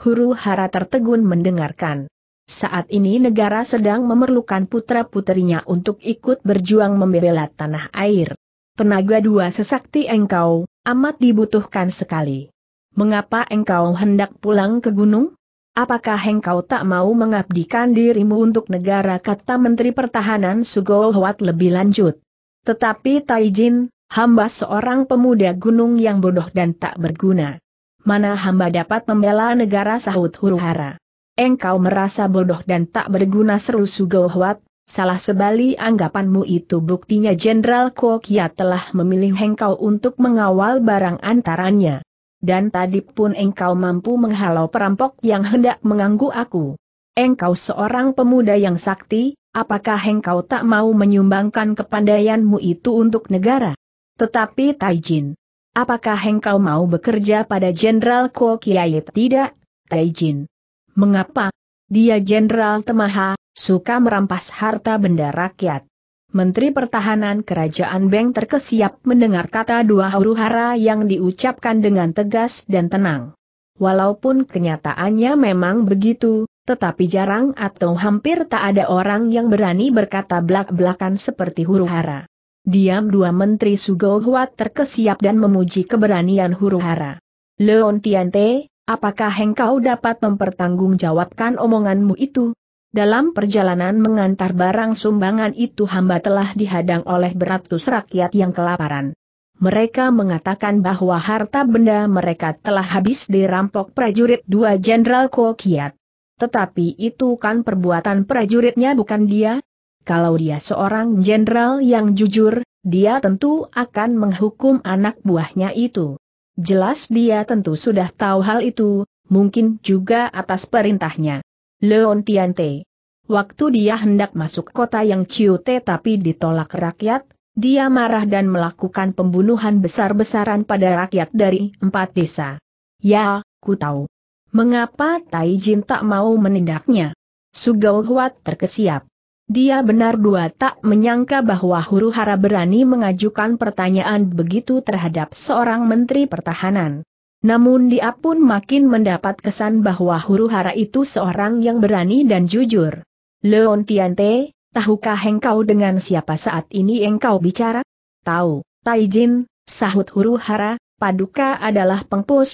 A: Huru hara tertegun mendengarkan. Saat ini negara sedang memerlukan putra-putrinya untuk ikut berjuang membela tanah air. Penaga dua sesakti engkau, amat dibutuhkan sekali mengapa engkau hendak pulang ke gunung? Apakah engkau tak mau mengabdikan dirimu untuk negara kata Menteri Pertahanan Sugohwat lebih lanjut? Tetapi Taijin, hamba seorang pemuda gunung yang bodoh dan tak berguna. Mana hamba dapat membela negara sahut Huruhara? Engkau merasa bodoh dan tak berguna seru Sugohwat, salah sebali anggapanmu itu buktinya Jenderal Kokia telah memilih engkau untuk mengawal barang antaranya dan tadi pun engkau mampu menghalau perampok yang hendak mengganggu aku. Engkau seorang pemuda yang sakti, apakah engkau tak mau menyumbangkan kepandaianmu itu untuk negara? Tetapi Taijin, apakah engkau mau bekerja pada Jenderal Kuo Kiai? Tidak, Taijin. Mengapa? Dia Jenderal Temaha, suka merampas harta benda rakyat. Menteri Pertahanan Kerajaan Beng terkesiap mendengar kata dua huru hara yang diucapkan dengan tegas dan tenang. Walaupun kenyataannya memang begitu, tetapi jarang atau hampir tak ada orang yang berani berkata belak-belakan seperti huru hara. Diam dua Menteri Sugohuat terkesiap dan memuji keberanian huru hara. Leon Tiante, apakah engkau dapat mempertanggungjawabkan omonganmu itu? Dalam perjalanan mengantar barang sumbangan itu hamba telah dihadang oleh beratus rakyat yang kelaparan. Mereka mengatakan bahwa harta benda mereka telah habis dirampok prajurit dua Jenderal Kokiat. Tetapi itu kan perbuatan prajuritnya bukan dia. Kalau dia seorang jenderal yang jujur, dia tentu akan menghukum anak buahnya itu. Jelas dia tentu sudah tahu hal itu, mungkin juga atas perintahnya. Leon Tiante. Waktu dia hendak masuk kota yang Ciute tapi ditolak rakyat, dia marah dan melakukan pembunuhan besar-besaran pada rakyat dari empat desa. Ya, ku tahu. Mengapa Tai Jin tak mau menindaknya? Sugau Huat terkesiap. Dia benar dua tak menyangka bahwa huru hara berani mengajukan pertanyaan begitu terhadap seorang menteri pertahanan. Namun dia pun makin mendapat kesan bahwa huru hara itu seorang yang berani dan jujur. Leon Tiante, tahukah engkau dengan siapa saat ini engkau bicara? Tahu, Taijin, sahut huru hara, Paduka adalah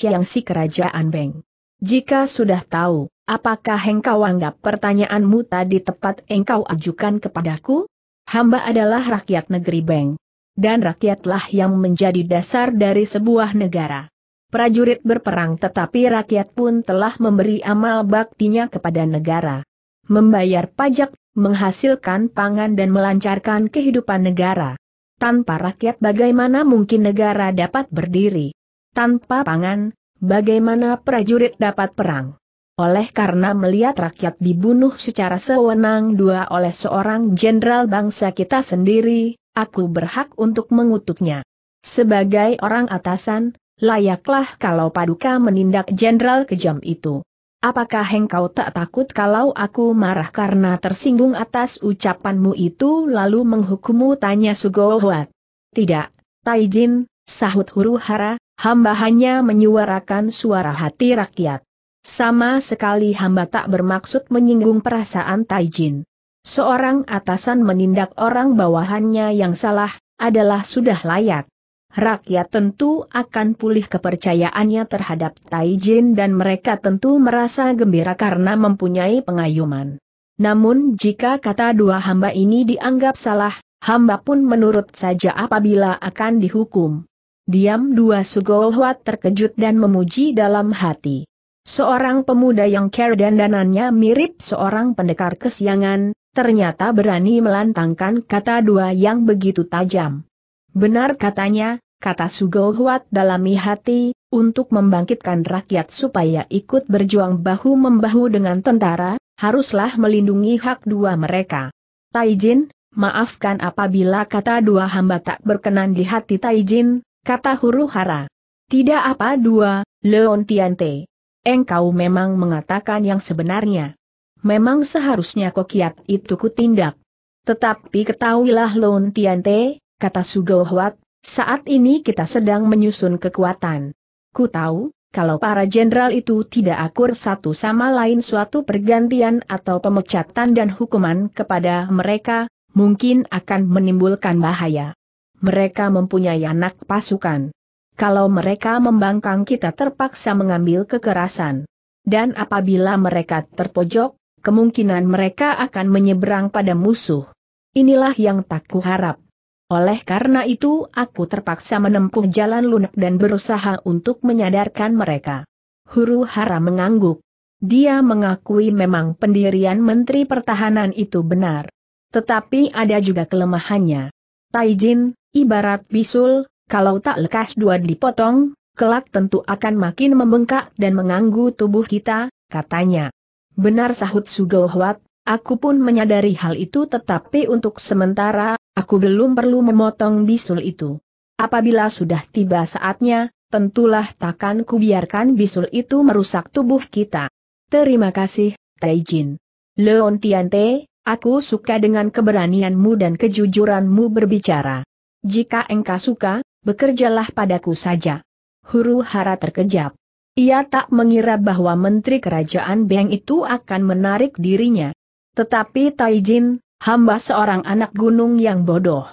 A: yang si kerajaan Beng. Jika sudah tahu, apakah engkau anggap pertanyaanmu tadi tepat engkau ajukan kepadaku? Hamba adalah rakyat negeri Beng. Dan rakyatlah yang menjadi dasar dari sebuah negara prajurit berperang tetapi rakyat pun telah memberi amal baktinya kepada negara. Membayar pajak, menghasilkan pangan dan melancarkan kehidupan negara. Tanpa rakyat bagaimana mungkin negara dapat berdiri? Tanpa pangan, bagaimana prajurit dapat perang? Oleh karena melihat rakyat dibunuh secara sewenang dua oleh seorang jenderal bangsa kita sendiri, aku berhak untuk mengutuknya. Sebagai orang atasan, layaklah kalau paduka menindak jenderal kejam itu. Apakah engkau tak takut kalau aku marah karena tersinggung atas ucapanmu itu lalu menghukummu tanya Sugohwat? Tidak, Taijin, sahut huru hara, hamba hanya menyuarakan suara hati rakyat. Sama sekali hamba tak bermaksud menyinggung perasaan Taijin. Seorang atasan menindak orang bawahannya yang salah, adalah sudah layak rakyat tentu akan pulih kepercayaannya terhadap Taijin dan mereka tentu merasa gembira karena mempunyai pengayuman. Namun jika kata dua hamba ini dianggap salah, hamba pun menurut saja apabila akan dihukum. Diam dua Sugohwat terkejut dan memuji dalam hati. Seorang pemuda yang care dan danannya mirip seorang pendekar kesiangan, ternyata berani melantangkan kata dua yang begitu tajam. Benar katanya, kata Sugou Huat dalam hati, untuk membangkitkan rakyat supaya ikut berjuang bahu-membahu dengan tentara, haruslah melindungi hak dua mereka. Taijin, maafkan apabila kata dua hamba tak berkenan di hati Taijin, kata huru hara. Tidak apa dua, Leon Tiante. Engkau memang mengatakan yang sebenarnya. Memang seharusnya kokiat itu kutindak. Tetapi ketahuilah Leon Tiante, kata Sugou Huat, saat ini kita sedang menyusun kekuatan. Ku tahu, kalau para jenderal itu tidak akur satu sama lain suatu pergantian atau pemecatan dan hukuman kepada mereka, mungkin akan menimbulkan bahaya. Mereka mempunyai anak pasukan. Kalau mereka membangkang kita terpaksa mengambil kekerasan. Dan apabila mereka terpojok, kemungkinan mereka akan menyeberang pada musuh. Inilah yang tak kuharap. Oleh karena itu aku terpaksa menempuh jalan lunak dan berusaha untuk menyadarkan mereka. Huru hara mengangguk. Dia mengakui memang pendirian Menteri Pertahanan itu benar. Tetapi ada juga kelemahannya. Taijin, ibarat bisul, kalau tak lekas dua dipotong, kelak tentu akan makin membengkak dan menganggu tubuh kita, katanya. Benar sahut Sugawat, aku pun menyadari hal itu tetapi untuk sementara Aku belum perlu memotong bisul itu. Apabila sudah tiba saatnya, tentulah takkan kubiarkan bisul itu merusak tubuh kita. Terima kasih, Taijin. Leon Tiante, aku suka dengan keberanianmu dan kejujuranmu berbicara. Jika engkau suka, bekerjalah padaku saja. Huru hara terkejap. Ia tak mengira bahwa Menteri Kerajaan Beng itu akan menarik dirinya. Tetapi Taijin, hamba seorang anak gunung yang bodoh.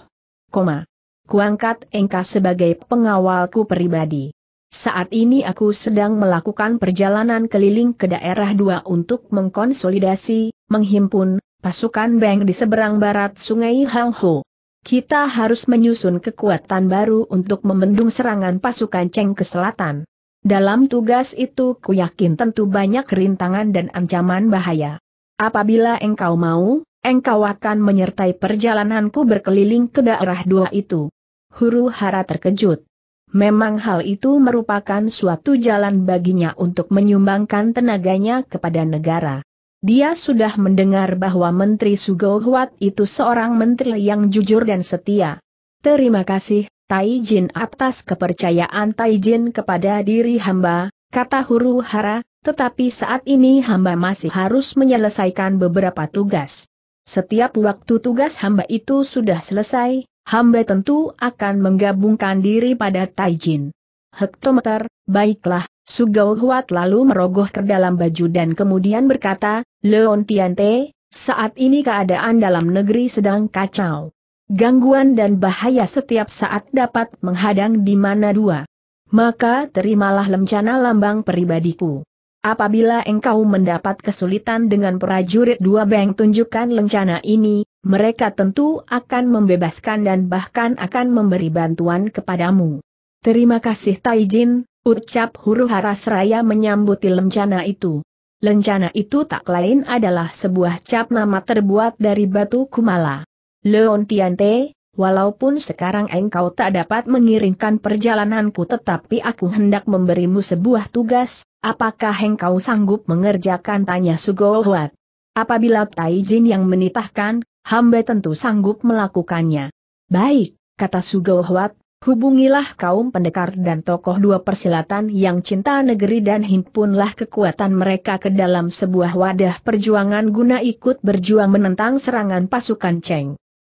A: Koma. Kuangkat engkau sebagai pengawalku pribadi. Saat ini aku sedang melakukan perjalanan keliling ke daerah dua untuk mengkonsolidasi, menghimpun, pasukan bank di seberang barat sungai Hang Hangho. Kita harus menyusun kekuatan baru untuk membendung serangan pasukan Cheng ke selatan. Dalam tugas itu ku yakin tentu banyak rintangan dan ancaman bahaya. Apabila engkau mau, engkau akan menyertai perjalananku berkeliling ke daerah dua itu. Huru hara terkejut. Memang hal itu merupakan suatu jalan baginya untuk menyumbangkan tenaganya kepada negara. Dia sudah mendengar bahwa Menteri Sugohwat itu seorang menteri yang jujur dan setia. Terima kasih, Taijin atas kepercayaan Taijin kepada diri hamba, kata huru hara, tetapi saat ini hamba masih harus menyelesaikan beberapa tugas. Setiap waktu tugas hamba itu sudah selesai, hamba tentu akan menggabungkan diri pada Taijin. Hektometer, baiklah, Sugau Huat lalu merogoh ke dalam baju dan kemudian berkata, Leon Tiante, saat ini keadaan dalam negeri sedang kacau. Gangguan dan bahaya setiap saat dapat menghadang di mana dua. Maka terimalah lencana lambang pribadiku. Apabila engkau mendapat kesulitan dengan prajurit dua bank tunjukkan lencana ini, mereka tentu akan membebaskan dan bahkan akan memberi bantuan kepadamu. Terima kasih Taijin, ucap huru hara seraya menyambuti lencana itu. Lencana itu tak lain adalah sebuah cap nama terbuat dari batu kumala. Leon Tiante, walaupun sekarang engkau tak dapat mengiringkan perjalananku tetapi aku hendak memberimu sebuah tugas, Apakah engkau sanggup mengerjakan tanya Sugohwat? Apabila Taijin yang menitahkan, hamba tentu sanggup melakukannya. Baik, kata Sugohwat, hubungilah kaum pendekar dan tokoh dua persilatan yang cinta negeri dan himpunlah kekuatan mereka ke dalam sebuah wadah perjuangan guna ikut berjuang menentang serangan pasukan Cheng.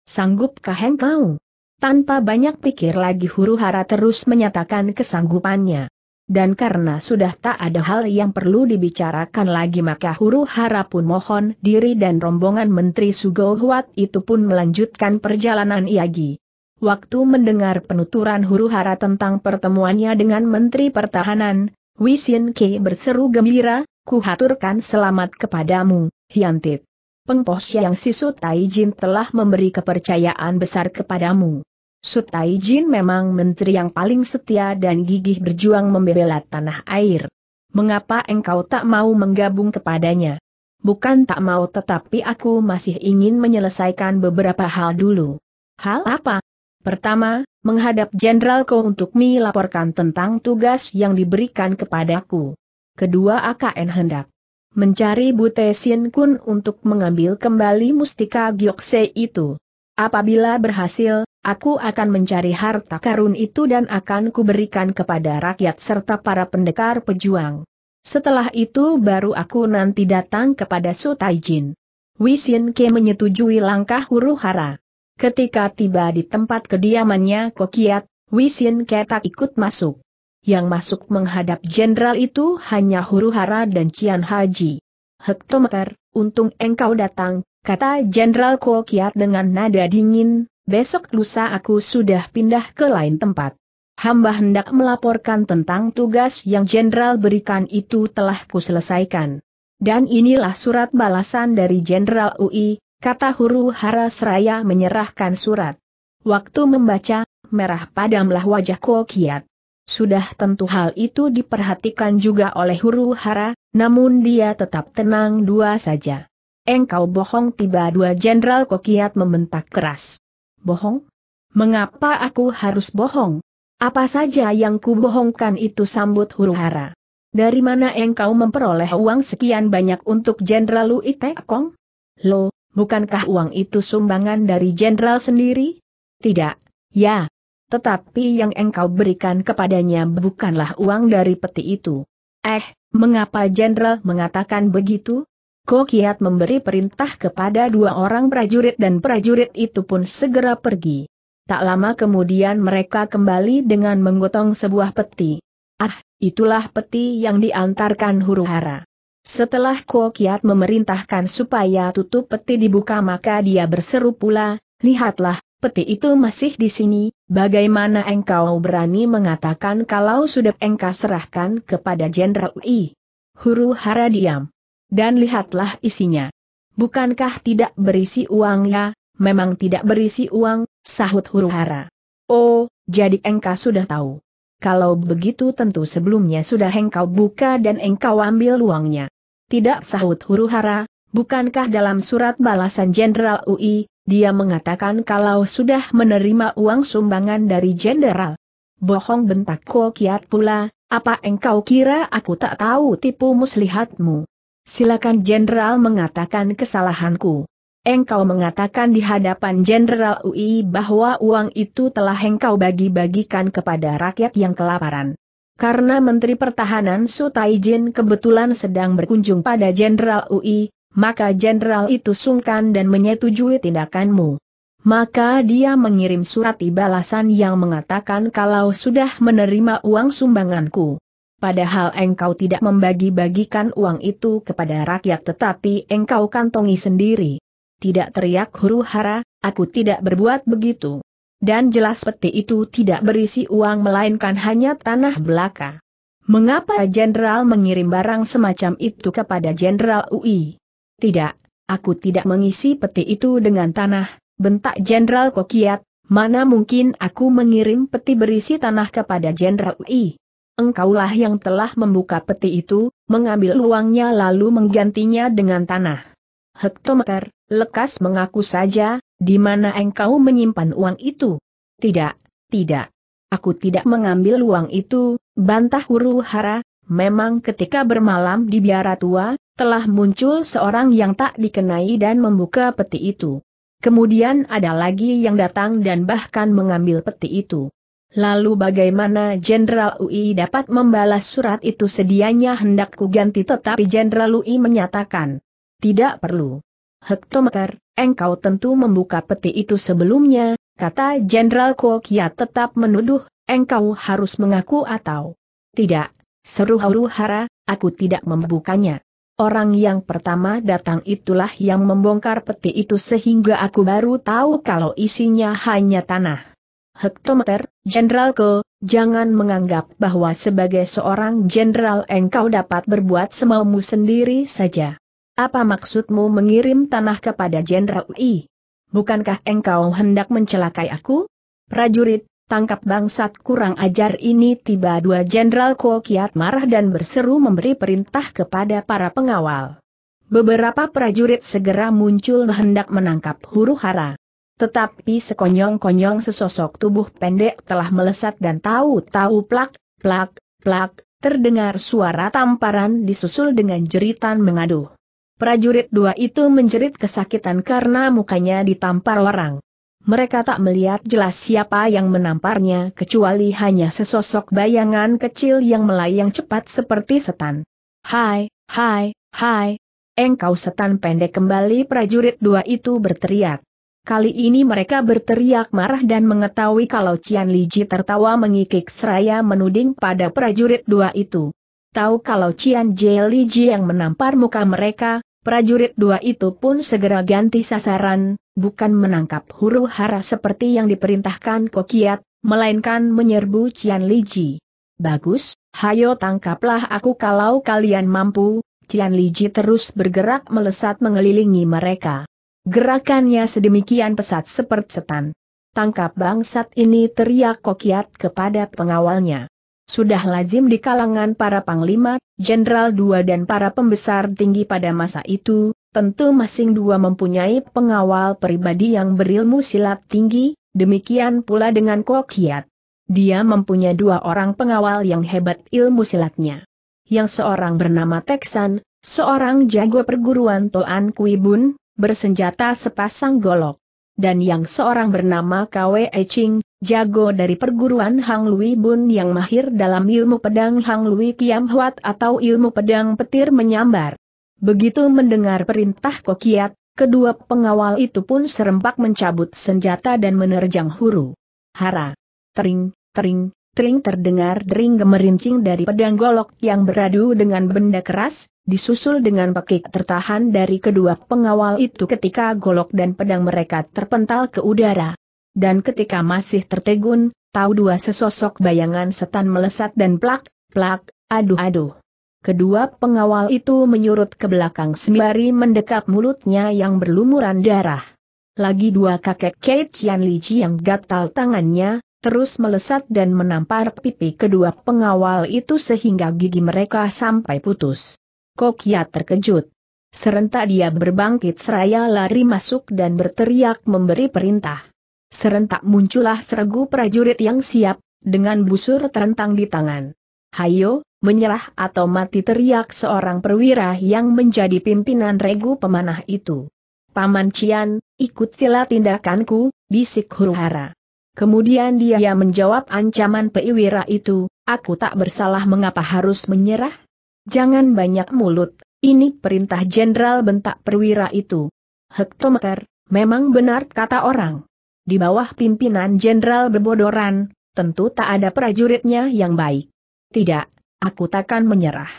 A: Sanggupkah engkau? Tanpa banyak pikir lagi huru hara terus menyatakan kesanggupannya dan karena sudah tak ada hal yang perlu dibicarakan lagi maka huru hara pun mohon diri dan rombongan Menteri Sugohwat itu pun melanjutkan perjalanan Iagi. Waktu mendengar penuturan huru hara tentang pertemuannya dengan Menteri Pertahanan, Wisin Ke berseru gembira, kuhaturkan selamat kepadamu, Hyantit. Pengpos yang sisu Taijin telah memberi kepercayaan besar kepadamu. Sutai Jin memang menteri yang paling setia dan gigih berjuang membela tanah air. Mengapa engkau tak mau menggabung kepadanya? Bukan tak mau tetapi aku masih ingin menyelesaikan beberapa hal dulu. Hal apa? Pertama, menghadap Jenderal Ko untuk melaporkan tentang tugas yang diberikan kepadaku. Kedua AKN hendak mencari Bute Sin Kun untuk mengambil kembali mustika Gyokse itu. Apabila berhasil, Aku akan mencari harta karun itu dan akan kuberikan kepada rakyat serta para pendekar pejuang. Setelah itu baru aku nanti datang kepada Sutaijin. Wisin Ke menyetujui langkah huru hara. Ketika tiba di tempat kediamannya Kokiat, Wisin Ke tak ikut masuk. Yang masuk menghadap jenderal itu hanya huru hara dan Cian Haji. Hektometer, untung engkau datang, kata Jenderal Kokiat dengan nada dingin, besok lusa aku sudah pindah ke lain tempat. Hamba hendak melaporkan tentang tugas yang jenderal berikan itu telah kuselesaikan. Dan inilah surat balasan dari Jenderal UI, kata Huru Hara Seraya menyerahkan surat. Waktu membaca, merah padamlah wajah Kokiat. Sudah tentu hal itu diperhatikan juga oleh Huru Hara, namun dia tetap tenang dua saja. Engkau bohong tiba dua Jenderal Kokiat membentak keras. Bohong? Mengapa aku harus bohong? Apa saja yang kubohongkan itu sambut huru hara. Dari mana engkau memperoleh uang sekian banyak untuk Jenderal Lu Itekong? Lo, bukankah uang itu sumbangan dari Jenderal sendiri? Tidak, ya. Tetapi yang engkau berikan kepadanya bukanlah uang dari peti itu. Eh, mengapa Jenderal mengatakan begitu? Ko Kiat memberi perintah kepada dua orang prajurit dan prajurit itu pun segera pergi. Tak lama kemudian mereka kembali dengan menggotong sebuah peti. Ah, itulah peti yang diantarkan huru hara. Setelah Ko Kiat memerintahkan supaya tutup peti dibuka maka dia berseru pula, lihatlah, peti itu masih di sini, bagaimana engkau berani mengatakan kalau sudah engkau serahkan kepada Jenderal Ui?" Huru hara diam dan lihatlah isinya. Bukankah tidak berisi uang ya? Memang tidak berisi uang, sahut huru-hara. Oh, jadi engkau sudah tahu. Kalau begitu tentu sebelumnya sudah engkau buka dan engkau ambil uangnya. Tidak sahut huru-hara, bukankah dalam surat balasan Jenderal UI, dia mengatakan kalau sudah menerima uang sumbangan dari Jenderal? Bohong bentak kokiat Kiat pula, apa engkau kira aku tak tahu tipu muslihatmu? silakan jenderal mengatakan kesalahanku. Engkau mengatakan di hadapan Jenderal UI bahwa uang itu telah engkau bagi-bagikan kepada rakyat yang kelaparan. Karena Menteri Pertahanan Sutaijin kebetulan sedang berkunjung pada Jenderal UI, maka jenderal itu sungkan dan menyetujui tindakanmu. Maka dia mengirim surat balasan yang mengatakan kalau sudah menerima uang sumbanganku, Padahal engkau tidak membagi-bagikan uang itu kepada rakyat tetapi engkau kantongi sendiri. Tidak teriak huru hara, aku tidak berbuat begitu. Dan jelas peti itu tidak berisi uang melainkan hanya tanah belaka. Mengapa jenderal mengirim barang semacam itu kepada jenderal UI? Tidak, aku tidak mengisi peti itu dengan tanah, bentak jenderal Kokiat, mana mungkin aku mengirim peti berisi tanah kepada jenderal UI? engkaulah yang telah membuka peti itu, mengambil uangnya lalu menggantinya dengan tanah. Hektometer, lekas mengaku saja, di mana engkau menyimpan uang itu? Tidak, tidak. Aku tidak mengambil uang itu, bantah huru hara, memang ketika bermalam di biara tua, telah muncul seorang yang tak dikenai dan membuka peti itu. Kemudian ada lagi yang datang dan bahkan mengambil peti itu. Lalu bagaimana Jenderal UI dapat membalas surat itu sedianya hendak ku ganti tetapi Jenderal UI menyatakan. Tidak perlu. Hektometer, engkau tentu membuka peti itu sebelumnya, kata Jenderal Kokia tetap menuduh, engkau harus mengaku atau tidak. Seru huru hara, aku tidak membukanya. Orang yang pertama datang itulah yang membongkar peti itu sehingga aku baru tahu kalau isinya hanya tanah. Hektometer, Jenderal Ko, jangan menganggap bahwa sebagai seorang jenderal engkau dapat berbuat semaumu sendiri saja. Apa maksudmu mengirim tanah kepada Jenderal UI? Bukankah engkau hendak mencelakai aku? Prajurit, tangkap bangsat kurang ajar ini tiba dua Jenderal Ko kiat marah dan berseru memberi perintah kepada para pengawal. Beberapa prajurit segera muncul hendak menangkap huru hara. Tetapi sekonyong-konyong sesosok tubuh pendek telah melesat dan tahu-tahu plak, plak, plak, terdengar suara tamparan disusul dengan jeritan mengadu. Prajurit dua itu menjerit kesakitan karena mukanya ditampar orang. Mereka tak melihat jelas siapa yang menamparnya kecuali hanya sesosok bayangan kecil yang melayang cepat seperti setan. Hai, hai, hai. Engkau setan pendek kembali prajurit dua itu berteriak. Kali ini mereka berteriak marah dan mengetahui kalau Cian Liji tertawa mengikik seraya menuding pada prajurit dua itu. Tahu kalau Cian Li Liji yang menampar muka mereka, prajurit dua itu pun segera ganti sasaran, bukan menangkap huru hara seperti yang diperintahkan Kokiat, melainkan menyerbu Cian Liji. Bagus, hayo tangkaplah aku kalau kalian mampu, Cian Liji terus bergerak melesat mengelilingi mereka. Gerakannya sedemikian pesat seperti setan. Tangkap bangsat ini teriak Kokiat kepada pengawalnya. Sudah lazim di kalangan para panglima, jenderal dua dan para pembesar tinggi pada masa itu, tentu masing dua mempunyai pengawal pribadi yang berilmu silat tinggi, demikian pula dengan Kokiat. Dia mempunyai dua orang pengawal yang hebat ilmu silatnya. Yang seorang bernama Teksan, seorang jago perguruan Toan Kuibun, bersenjata sepasang golok. Dan yang seorang bernama Kwe Eching, jago dari perguruan Hang Lui Bun yang mahir dalam ilmu pedang Hang Lui Kiam Huat atau ilmu pedang petir menyambar. Begitu mendengar perintah Kokiat, kedua pengawal itu pun serempak mencabut senjata dan menerjang huru. Hara. Tering, tering, teling terdengar dering gemerincing dari pedang golok yang beradu dengan benda keras, disusul dengan pekik tertahan dari kedua pengawal itu ketika golok dan pedang mereka terpental ke udara. Dan ketika masih tertegun, tahu dua sesosok bayangan setan melesat dan plak, plak, aduh-aduh. Kedua pengawal itu menyurut ke belakang sembari mendekap mulutnya yang berlumuran darah. Lagi dua kakek Kate Chian Li Chi yang gatal tangannya, terus melesat dan menampar pipi kedua pengawal itu sehingga gigi mereka sampai putus. Kokia terkejut. Serentak dia berbangkit seraya lari masuk dan berteriak memberi perintah. Serentak muncullah seregu prajurit yang siap, dengan busur terentang di tangan. Hayo, menyerah atau mati teriak seorang perwira yang menjadi pimpinan regu pemanah itu. Paman Cian, sila tindakanku, bisik huru hara. Kemudian dia menjawab ancaman Peiwira itu, aku tak bersalah mengapa harus menyerah? Jangan banyak mulut, ini perintah jenderal bentak perwira itu. Hektometer, memang benar kata orang. Di bawah pimpinan jenderal berbodoran, tentu tak ada prajuritnya yang baik. Tidak, aku takkan menyerah.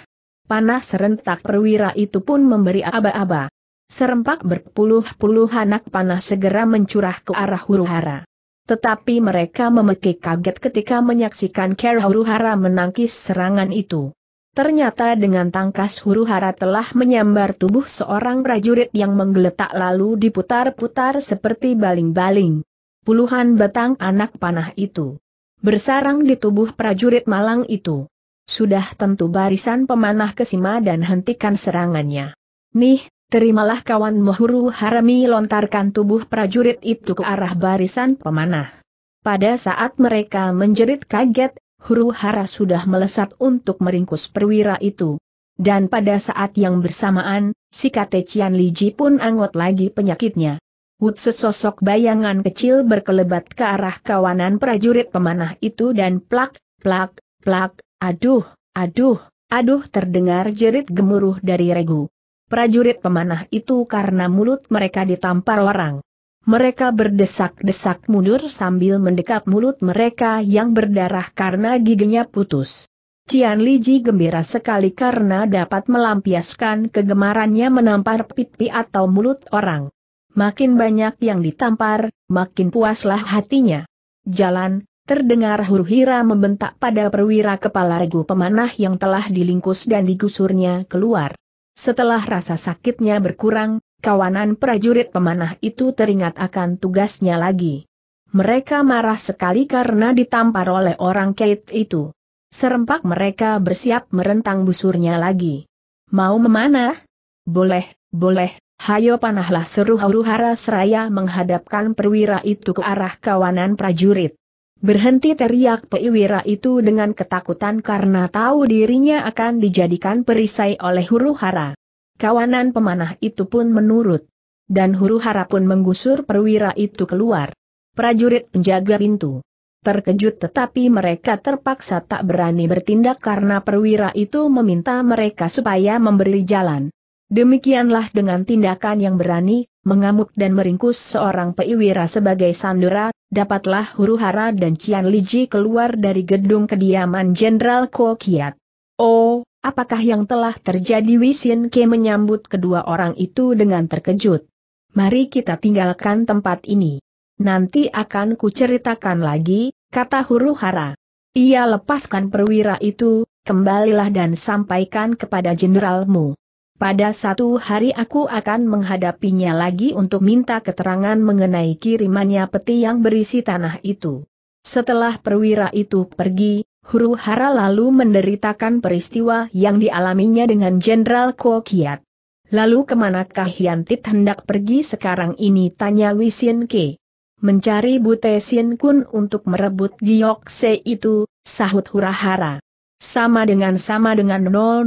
A: Panah serentak perwira itu pun memberi aba-aba. Serempak berpuluh-puluh anak panah segera mencurah ke arah huru-hara. Tetapi mereka memekik kaget ketika menyaksikan Ker Huruhara menangkis serangan itu. Ternyata dengan tangkas Huruhara telah menyambar tubuh seorang prajurit yang menggeletak lalu diputar-putar seperti baling-baling. Puluhan batang anak panah itu bersarang di tubuh prajurit malang itu. Sudah tentu barisan pemanah kesima dan hentikan serangannya. Nih, Terimalah kawan Mohuru Harami lontarkan tubuh prajurit itu ke arah barisan pemanah. Pada saat mereka menjerit kaget, Huru Hara sudah melesat untuk meringkus perwira itu. Dan pada saat yang bersamaan, si Kate Li Liji pun angot lagi penyakitnya. Wut sesosok bayangan kecil berkelebat ke arah kawanan prajurit pemanah itu dan plak, plak, plak, aduh, aduh, aduh terdengar jerit gemuruh dari regu prajurit pemanah itu karena mulut mereka ditampar orang. Mereka berdesak-desak mundur sambil mendekap mulut mereka yang berdarah karena giginya putus. Cian Liji gembira sekali karena dapat melampiaskan kegemarannya menampar pipi atau mulut orang. Makin banyak yang ditampar, makin puaslah hatinya. Jalan, terdengar huru-hira membentak pada perwira kepala regu pemanah yang telah dilingkus dan digusurnya keluar. Setelah rasa sakitnya berkurang, kawanan prajurit pemanah itu teringat akan tugasnya lagi. Mereka marah sekali karena ditampar oleh orang Kate itu. Serempak mereka bersiap merentang busurnya lagi. Mau memanah? Boleh, boleh, hayo panahlah seru huru hara seraya menghadapkan perwira itu ke arah kawanan prajurit. Berhenti teriak Peiwira itu dengan ketakutan karena tahu dirinya akan dijadikan perisai oleh huru hara. Kawanan pemanah itu pun menurut. Dan huru hara pun menggusur perwira itu keluar. Prajurit penjaga pintu. Terkejut tetapi mereka terpaksa tak berani bertindak karena perwira itu meminta mereka supaya memberi jalan. Demikianlah dengan tindakan yang berani, mengamuk dan meringkus seorang peiwira sebagai sandera, dapatlah huru hara dan Cian Liji keluar dari gedung kediaman Jenderal Kiat. Oh, apakah yang telah terjadi Wisin Ke menyambut kedua orang itu dengan terkejut. Mari kita tinggalkan tempat ini. Nanti akan kuceritakan lagi, kata huru hara. Ia lepaskan perwira itu, kembalilah dan sampaikan kepada jenderalmu. Pada satu hari aku akan menghadapinya lagi untuk minta keterangan mengenai kirimannya peti yang berisi tanah itu. Setelah perwira itu pergi, Huru Hara lalu menderitakan peristiwa yang dialaminya dengan Jenderal Kokiat. Lalu kemanakah Hyantit hendak pergi sekarang ini tanya Wisin Ke. Mencari Bute Sin Kun untuk merebut Giyokse itu, sahut Hurahara. Sama dengan sama dengan 000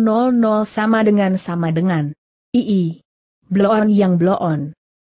A: sama dengan sama dengan. II. Blow yang blow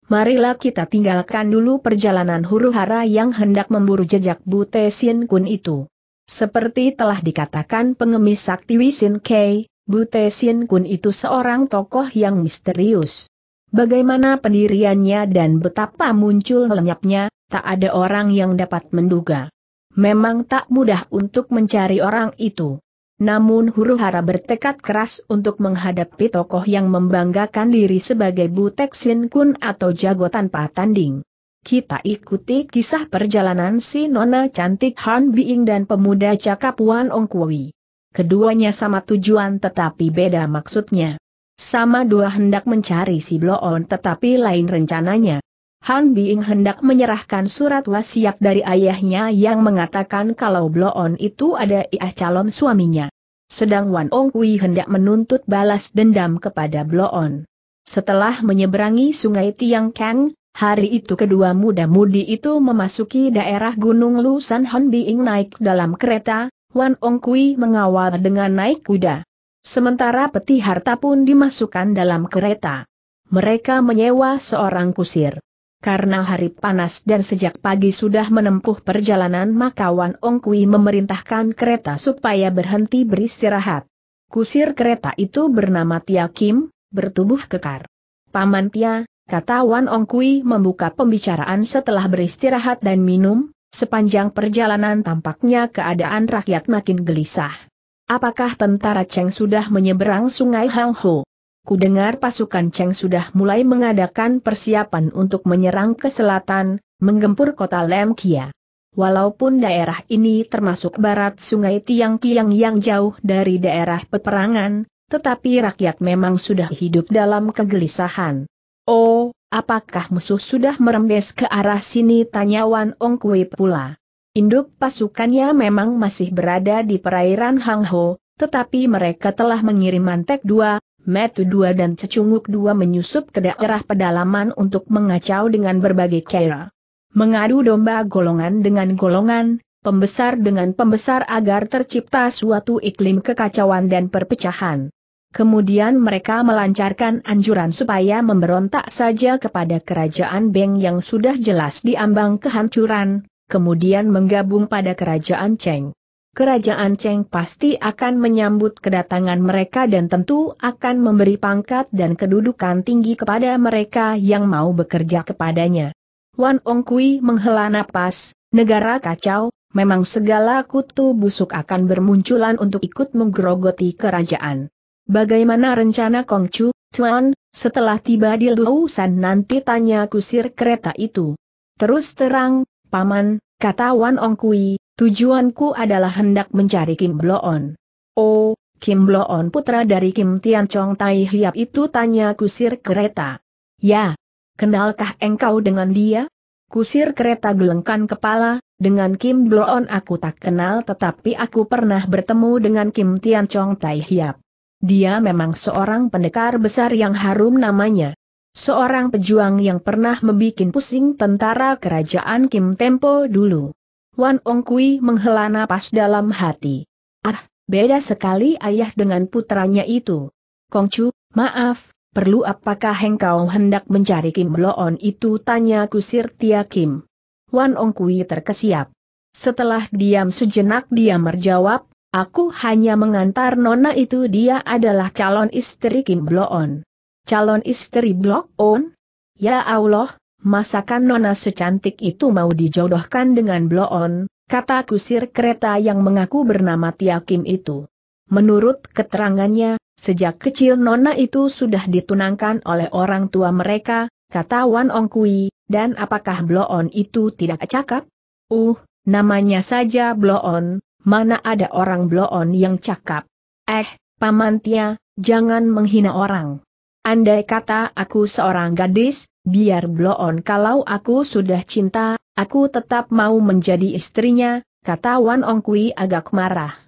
A: Marilah kita tinggalkan dulu perjalanan huru-hara yang hendak memburu jejak Bute Sin Kun itu. Seperti telah dikatakan pengemis sakti Wisin K, Bute Sin Kun itu seorang tokoh yang misterius. Bagaimana pendiriannya dan betapa muncul lenyapnya, tak ada orang yang dapat menduga. Memang tak mudah untuk mencari orang itu. Namun huru hara bertekad keras untuk menghadapi tokoh yang membanggakan diri sebagai Butek Sin Kun atau jago tanpa tanding. Kita ikuti kisah perjalanan si nona cantik Han Biing dan pemuda cakap Wan Ong Kui. Keduanya sama tujuan tetapi beda maksudnya. Sama dua hendak mencari si Bloon tetapi lain rencananya. Han Bing hendak menyerahkan surat wasiat dari ayahnya yang mengatakan kalau Bloon itu ada ia calon suaminya. Sedang Wan Ong Kui hendak menuntut balas dendam kepada Bloon. Setelah menyeberangi sungai Tiang Kang, hari itu kedua muda-mudi itu memasuki daerah Gunung Lusan Han Bing naik dalam kereta, Wan Ong Kui mengawal dengan naik kuda. Sementara peti harta pun dimasukkan dalam kereta. Mereka menyewa seorang kusir. Karena hari panas dan sejak pagi sudah menempuh perjalanan maka Wan Ong Kui memerintahkan kereta supaya berhenti beristirahat. Kusir kereta itu bernama Tia Kim, bertubuh kekar. Paman Tia, kata Wan Ong Kui membuka pembicaraan setelah beristirahat dan minum, sepanjang perjalanan tampaknya keadaan rakyat makin gelisah. Apakah tentara Cheng sudah menyeberang sungai Hang Ho? Kudengar pasukan Cheng sudah mulai mengadakan persiapan untuk menyerang ke selatan, menggempur kota Lemkia. Walaupun daerah ini termasuk barat sungai tiang tiang yang jauh dari daerah peperangan, tetapi rakyat memang sudah hidup dalam kegelisahan. Oh, apakah musuh sudah merembes ke arah sini tanya Wan Ong Kui pula. Induk pasukannya memang masih berada di perairan Hangho, tetapi mereka telah mengirim mantek dua, Metu dua dan Cecunguk dua menyusup ke daerah pedalaman untuk mengacau dengan berbagai cara. Mengadu domba golongan dengan golongan, pembesar dengan pembesar agar tercipta suatu iklim kekacauan dan perpecahan. Kemudian mereka melancarkan anjuran supaya memberontak saja kepada kerajaan Beng yang sudah jelas diambang kehancuran, kemudian menggabung pada kerajaan Cheng kerajaan Cheng pasti akan menyambut kedatangan mereka dan tentu akan memberi pangkat dan kedudukan tinggi kepada mereka yang mau bekerja kepadanya. Wan Ong Kui menghela napas, negara kacau, memang segala kutu busuk akan bermunculan untuk ikut menggerogoti kerajaan. Bagaimana rencana Kong Chu, Tuan, setelah tiba di Lusan nanti tanya kusir kereta itu. Terus terang, Paman, kata Wan Ong Kui, Tujuanku adalah hendak mencari Kim Bloon. Oh, Kim Bloon putra dari Kim Tian Chong Tai Hiap itu tanya kusir kereta. Ya, kenalkah engkau dengan dia? Kusir kereta gelengkan kepala, dengan Kim Bloon aku tak kenal tetapi aku pernah bertemu dengan Kim Tian Chong Tai Hiap. Dia memang seorang pendekar besar yang harum namanya. Seorang pejuang yang pernah membuat pusing tentara kerajaan Kim Tempo dulu. Wan Ong Kui menghela napas dalam hati. Ah, beda sekali ayah dengan putranya itu. Kongcu, maaf, perlu apakah engkau hendak mencari Kim Loon itu tanya kusir Tia Kim. Wan Ong Kui terkesiap. Setelah diam sejenak dia menjawab, Aku hanya mengantar nona itu dia adalah calon istri Kim Bloon. Calon istri On? Ya Allah, masakan nona secantik itu mau dijodohkan dengan bloon, kata kusir kereta yang mengaku bernama Tia Kim itu. Menurut keterangannya, sejak kecil nona itu sudah ditunangkan oleh orang tua mereka, kata Wan Ong Kui, dan apakah bloon itu tidak cakap? Uh, namanya saja bloon, mana ada orang bloon yang cakap? Eh, Paman Tia, jangan menghina orang. Andai kata aku seorang gadis, Biar bloon kalau aku sudah cinta, aku tetap mau menjadi istrinya, kata Wan Onkui agak marah.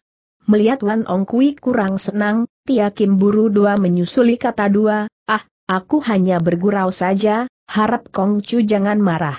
A: Melihat Wan Onkui kurang senang, Tia Kim Buru Dua menyusuli kata dua, ah, aku hanya bergurau saja, harap Kong Chu jangan marah.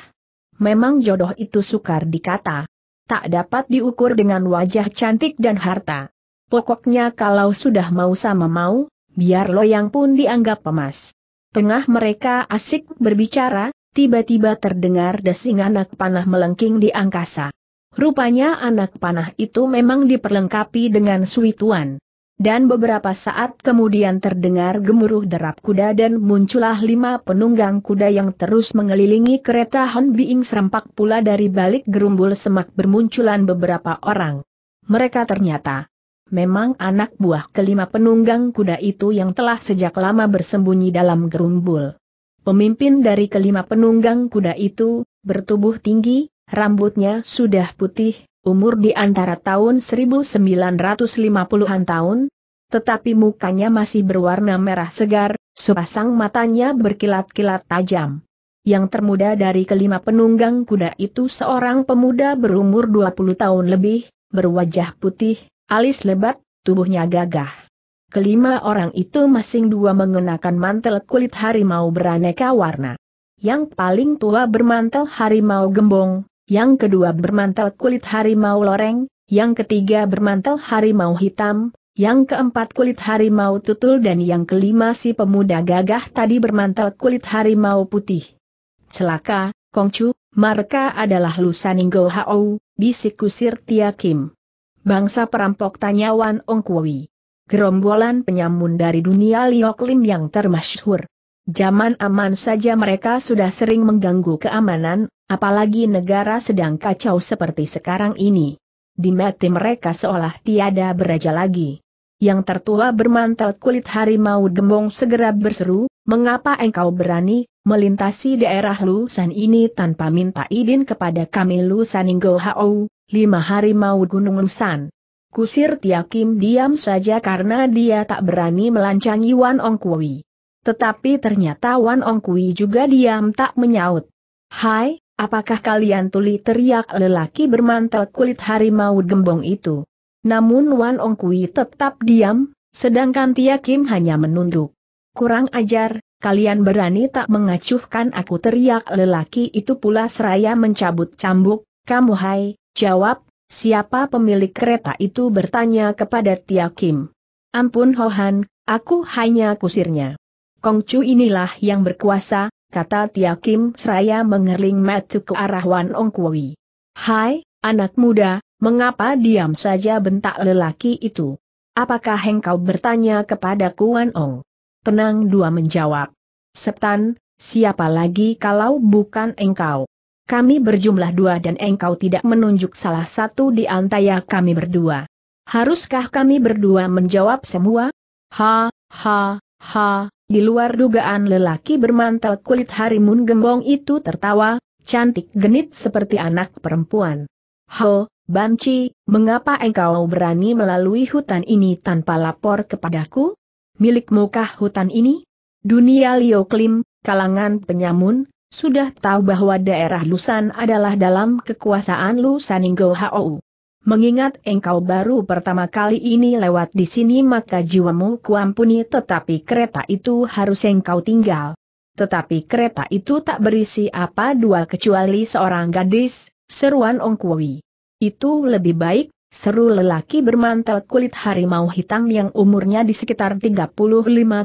A: Memang jodoh itu sukar dikata. Tak dapat diukur dengan wajah cantik dan harta. Pokoknya kalau sudah mau sama mau, biar loyang pun dianggap emas. Tengah mereka asik berbicara, tiba-tiba terdengar desing anak panah melengking di angkasa. Rupanya anak panah itu memang diperlengkapi dengan suituan. Dan beberapa saat kemudian terdengar gemuruh derap kuda dan muncullah lima penunggang kuda yang terus mengelilingi kereta Biing serempak pula dari balik gerumbul semak bermunculan beberapa orang. Mereka ternyata Memang anak buah kelima penunggang kuda itu yang telah sejak lama bersembunyi dalam gerumbul. Pemimpin dari kelima penunggang kuda itu, bertubuh tinggi, rambutnya sudah putih, umur di antara tahun 1950-an tahun, tetapi mukanya masih berwarna merah segar, sepasang matanya berkilat-kilat tajam. Yang termuda dari kelima penunggang kuda itu seorang pemuda berumur 20 tahun lebih, berwajah putih, Alis lebat, tubuhnya gagah. Kelima orang itu masing dua mengenakan mantel kulit harimau beraneka warna. Yang paling tua bermantel harimau gembong, yang kedua bermantel kulit harimau loreng, yang ketiga bermantel harimau hitam, yang keempat kulit harimau tutul dan yang kelima si pemuda gagah tadi bermantel kulit harimau putih. Celaka, Kongcu, mereka adalah Lusaninggo Hao, bisik kusir Tia Kim. Bangsa perampok tanya Wan Ong Kui. Gerombolan penyamun dari dunia Lioklin yang termasyhur. Zaman aman saja mereka sudah sering mengganggu keamanan, apalagi negara sedang kacau seperti sekarang ini. Di mati mereka seolah tiada beraja lagi. Yang tertua bermantel kulit harimau gembong segera berseru, mengapa engkau berani melintasi daerah Lusan ini tanpa minta izin kepada kami Lusaninggo hau? lima mau Gunung Lusan. Kusir Tia Kim diam saja karena dia tak berani melancangi Wan Ong Kui. Tetapi ternyata Wan Ong Kui juga diam tak menyaut. Hai, apakah kalian tuli teriak lelaki bermantel kulit harimau gembong itu? Namun Wan Ong Kui tetap diam, sedangkan Tia Kim hanya menunduk. Kurang ajar, kalian berani tak mengacuhkan aku teriak lelaki itu pula seraya mencabut cambuk, kamu hai, Jawab, siapa pemilik kereta itu bertanya kepada Tia Kim. Ampun Hohan, aku hanya kusirnya. Kongcu inilah yang berkuasa, kata Tia Kim seraya mengerling cukup ke arah Wan Ong Kui. Hai, anak muda, mengapa diam saja bentak lelaki itu? Apakah engkau bertanya kepada Kuan Ong? Penang dua menjawab. Setan, siapa lagi kalau bukan engkau? Kami berjumlah dua dan engkau tidak menunjuk salah satu di antara kami berdua. Haruskah kami berdua menjawab semua? Ha, ha, ha, di luar dugaan lelaki bermantel kulit harimun gembong itu tertawa, cantik genit seperti anak perempuan. Ho, Banci, mengapa engkau berani melalui hutan ini tanpa lapor kepadaku? Milikmukah hutan ini? Dunia lioklim, kalangan penyamun, sudah tahu bahwa daerah Lusan adalah dalam kekuasaan Lusaninggo Hou. Mengingat engkau baru pertama kali ini lewat di sini maka jiwamu kuampuni tetapi kereta itu harus engkau tinggal. Tetapi kereta itu tak berisi apa dua kecuali seorang gadis, seruan Ongkwi. Itu lebih baik, seru lelaki bermantel kulit harimau hitam yang umurnya di sekitar 35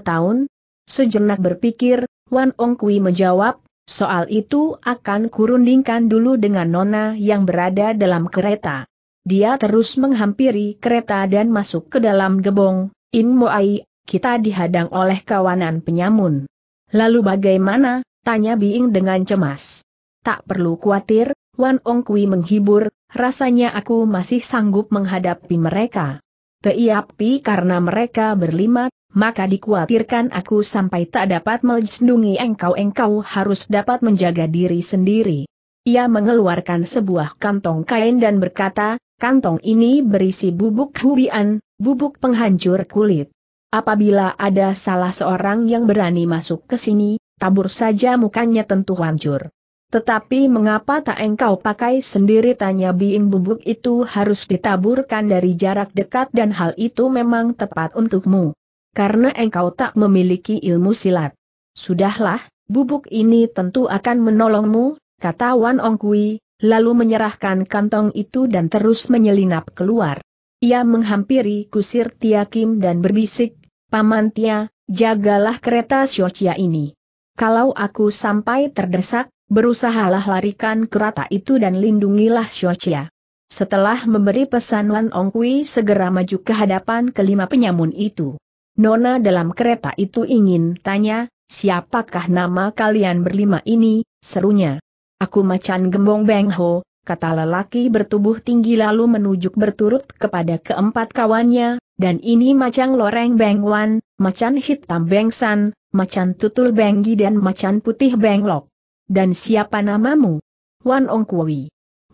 A: tahun. Sejenak berpikir, Wan Ongkwi menjawab, Soal itu akan kurundingkan dulu dengan Nona yang berada dalam kereta. Dia terus menghampiri kereta dan masuk ke dalam gebong. In Moai, kita dihadang oleh kawanan penyamun. Lalu bagaimana? Tanya Biing dengan cemas. Tak perlu khawatir, Wan Ong Kui menghibur, rasanya aku masih sanggup menghadapi mereka. Teiapi karena mereka berlima maka dikhawatirkan aku sampai tak dapat melindungi engkau-engkau harus dapat menjaga diri sendiri. Ia mengeluarkan sebuah kantong kain dan berkata, kantong ini berisi bubuk hubian, bubuk penghancur kulit. Apabila ada salah seorang yang berani masuk ke sini, tabur saja mukanya tentu hancur. Tetapi mengapa tak engkau pakai sendiri tanya biing bubuk itu harus ditaburkan dari jarak dekat dan hal itu memang tepat untukmu karena engkau tak memiliki ilmu silat. Sudahlah, bubuk ini tentu akan menolongmu, kata Wan Ongkui, lalu menyerahkan kantong itu dan terus menyelinap keluar. Ia menghampiri kusir Kim dan berbisik, Paman Tia, jagalah kereta Siocia ini. Kalau aku sampai terdesak, berusahalah larikan kereta itu dan lindungilah Siocia. Setelah memberi pesan Wan Ongkui segera maju ke hadapan kelima penyamun itu. Nona dalam kereta itu ingin tanya, siapakah nama kalian berlima ini, serunya. Aku macan gembong Bengho, kata lelaki bertubuh tinggi lalu menunjuk berturut kepada keempat kawannya, dan ini macan loreng Bengwan, macan hitam Bengsan, macan tutul Benggi dan macan putih Benglok. Dan siapa namamu? Wan Ong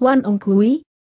A: Wan Ong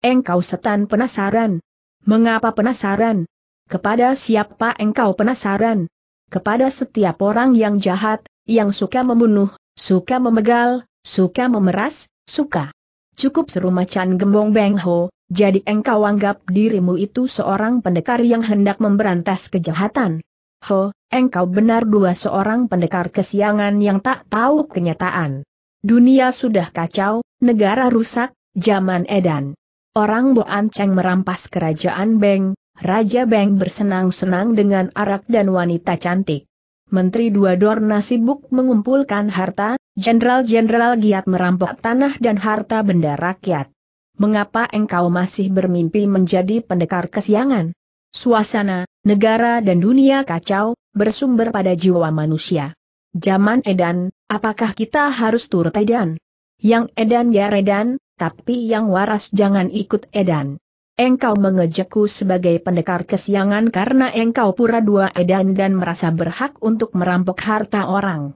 A: Engkau setan penasaran. Mengapa penasaran? Kepada siapa engkau penasaran? Kepada setiap orang yang jahat, yang suka membunuh, suka memegal, suka memeras, suka. Cukup seru macan gembong bengho, jadi engkau anggap dirimu itu seorang pendekar yang hendak memberantas kejahatan. Ho, engkau benar dua seorang pendekar kesiangan yang tak tahu kenyataan. Dunia sudah kacau, negara rusak, zaman edan. Orang Boan Cheng merampas kerajaan Beng, Raja Beng bersenang-senang dengan arak dan wanita cantik. Menteri Dua Dorna sibuk mengumpulkan harta, jenderal-jenderal giat merampok tanah dan harta benda rakyat. Mengapa engkau masih bermimpi menjadi pendekar kesiangan? Suasana, negara dan dunia kacau, bersumber pada jiwa manusia. Zaman edan, apakah kita harus turut edan? Yang edan ya edan, tapi yang waras jangan ikut edan. Engkau mengejekku sebagai pendekar kesiangan karena engkau pura dua edan dan merasa berhak untuk merampok harta orang.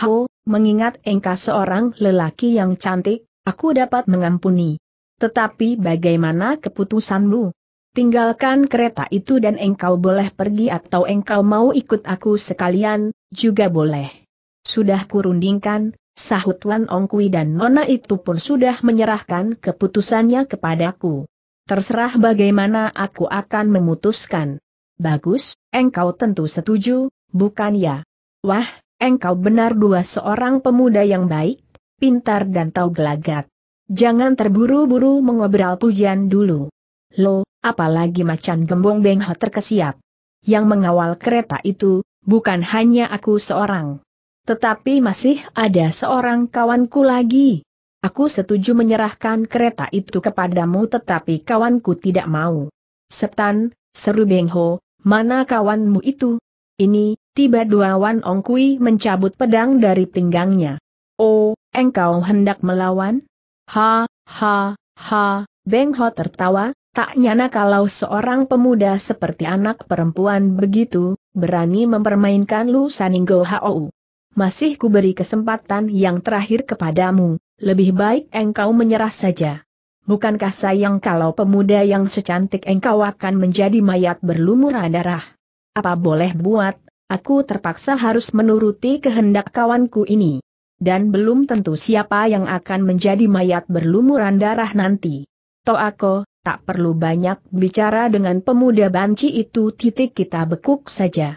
A: Ho, mengingat engkau seorang lelaki yang cantik, aku dapat mengampuni. Tetapi bagaimana keputusanmu? Tinggalkan kereta itu dan engkau boleh pergi atau engkau mau ikut aku sekalian, juga boleh. Sudah kurundingkan, sahut Wan Ongkui dan Nona itu pun sudah menyerahkan keputusannya kepadaku. Terserah bagaimana aku akan memutuskan. Bagus, engkau tentu setuju, bukan ya? Wah, engkau benar dua seorang pemuda yang baik, pintar dan tahu gelagat. Jangan terburu-buru mengobrol pujian dulu. Lo, apalagi macan gembong Bengho terkesiap. Yang mengawal kereta itu, bukan hanya aku seorang. Tetapi masih ada seorang kawanku lagi, Aku setuju menyerahkan kereta itu kepadamu tetapi kawanku tidak mau. Setan, seru Beng Ho, mana kawanmu itu? Ini, tiba dua Wan Ong Kui mencabut pedang dari pinggangnya. Oh, engkau hendak melawan? Ha, ha, ha, Beng Ho tertawa, tak nyana kalau seorang pemuda seperti anak perempuan begitu, berani mempermainkan Lu Saninggo Hou. Masih kuberi kesempatan yang terakhir kepadamu. Lebih baik engkau menyerah saja. Bukankah sayang kalau pemuda yang secantik engkau akan menjadi mayat berlumuran darah? Apa boleh buat, aku terpaksa harus menuruti kehendak kawanku ini. Dan belum tentu siapa yang akan menjadi mayat berlumuran darah nanti. Toh aku tak perlu banyak bicara dengan pemuda banci itu titik kita bekuk saja.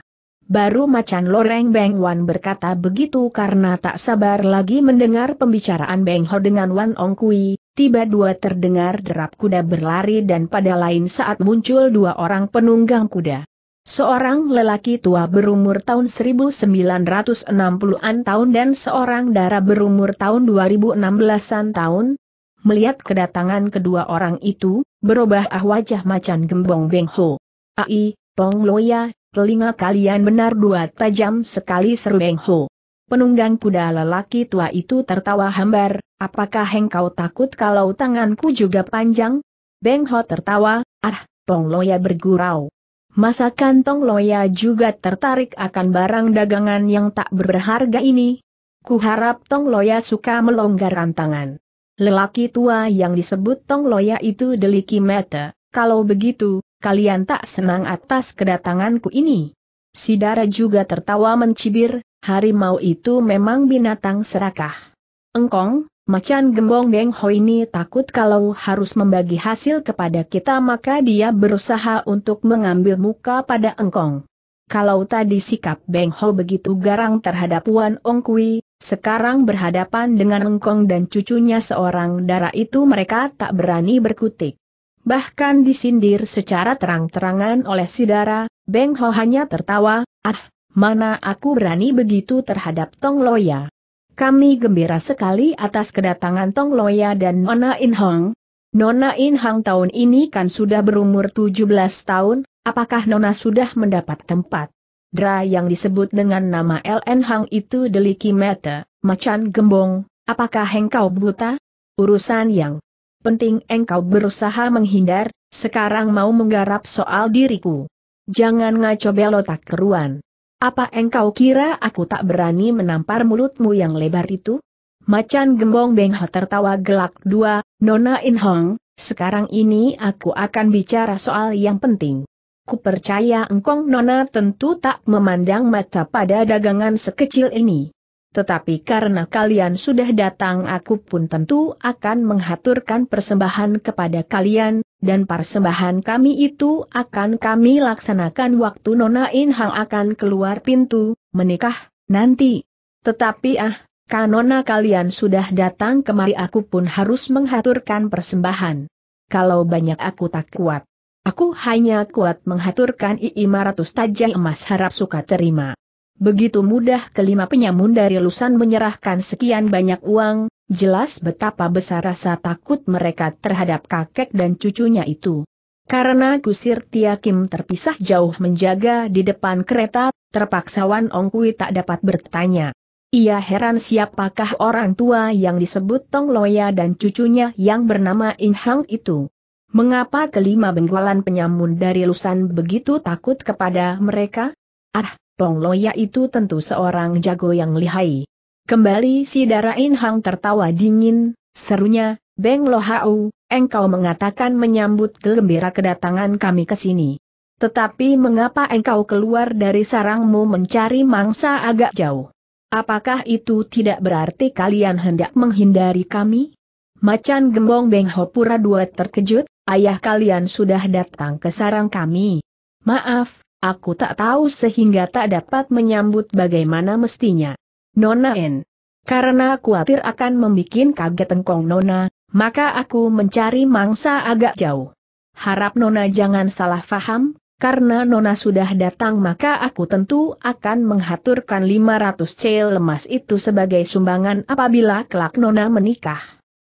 A: Baru macan loreng Beng Wan berkata begitu karena tak sabar lagi mendengar pembicaraan Beng Ho dengan Wan Ong Kui, tiba dua terdengar derap kuda berlari dan pada lain saat muncul dua orang penunggang kuda. Seorang lelaki tua berumur tahun 1960-an tahun dan seorang dara berumur tahun 2016-an tahun, Melihat kedatangan kedua orang itu, berubah ah wajah macan gembong Beng Ho. Ai, Pong Loya, telinga kalian benar dua tajam sekali seru Beng Ho. Penunggang kuda lelaki tua itu tertawa hambar, apakah engkau takut kalau tanganku juga panjang? Beng Ho tertawa, ah, Tong Loya bergurau. Masakan Tong Loya juga tertarik akan barang dagangan yang tak berharga ini? Ku harap Tong Loya suka melonggaran tangan. Lelaki tua yang disebut Tong Loya itu deliki mata, kalau begitu, kalian tak senang atas kedatanganku ini. Sidara juga tertawa mencibir, harimau itu memang binatang serakah. Engkong, macan gembong Bengho Ho ini takut kalau harus membagi hasil kepada kita maka dia berusaha untuk mengambil muka pada engkong. Kalau tadi sikap Beng Ho begitu garang terhadap Wan Ong Kui, sekarang berhadapan dengan engkong dan cucunya seorang darah itu mereka tak berani berkutik. Bahkan disindir secara terang-terangan oleh Sidara, Beng Ho hanya tertawa, ah, mana aku berani begitu terhadap Tong Loya. Kami gembira sekali atas kedatangan Tong Loya dan Nona In Hong. Nona In Hong tahun ini kan sudah berumur 17 tahun, apakah Nona sudah mendapat tempat? Dra yang disebut dengan nama LN Hang itu deliki mata, macan gembong, apakah engkau buta? Urusan yang penting engkau berusaha menghindar, sekarang mau menggarap soal diriku. Jangan ngaco belotak keruan. Apa engkau kira aku tak berani menampar mulutmu yang lebar itu? Macan gembong Beng Ho tertawa gelak dua, Nona In Hong, sekarang ini aku akan bicara soal yang penting. Ku percaya engkong Nona tentu tak memandang mata pada dagangan sekecil ini tetapi karena kalian sudah datang aku pun tentu akan menghaturkan persembahan kepada kalian, dan persembahan kami itu akan kami laksanakan waktu Nona Inhang akan keluar pintu, menikah, nanti. Tetapi ah, kanona kalian sudah datang kemari aku pun harus menghaturkan persembahan. Kalau banyak aku tak kuat. Aku hanya kuat menghaturkan 500 Tajai emas harap suka terima. Begitu mudah kelima penyamun dari Lusan menyerahkan sekian banyak uang, jelas betapa besar rasa takut mereka terhadap kakek dan cucunya itu. Karena Kusir Tia Kim terpisah jauh menjaga di depan kereta, terpaksa Wan Ong Kui tak dapat bertanya. Ia heran siapakah orang tua yang disebut Tong Loya dan cucunya yang bernama In Hang itu. Mengapa kelima benggolan penyamun dari Lusan begitu takut kepada mereka? Ah, Pong Loya itu tentu seorang jago yang lihai. Kembali si Darain Hang tertawa dingin, serunya, Beng Lohau, engkau mengatakan menyambut gembira kedatangan kami ke sini. Tetapi mengapa engkau keluar dari sarangmu mencari mangsa agak jauh? Apakah itu tidak berarti kalian hendak menghindari kami? Macan Gembong Beng Hopura dua terkejut, ayah kalian sudah datang ke sarang kami. Maaf, Aku tak tahu sehingga tak dapat menyambut bagaimana mestinya. Nona N. Karena khawatir akan membuat kaget tengkong Nona, maka aku mencari mangsa agak jauh. Harap Nona jangan salah faham, karena Nona sudah datang maka aku tentu akan menghaturkan 500 cel lemas itu sebagai sumbangan apabila kelak Nona menikah.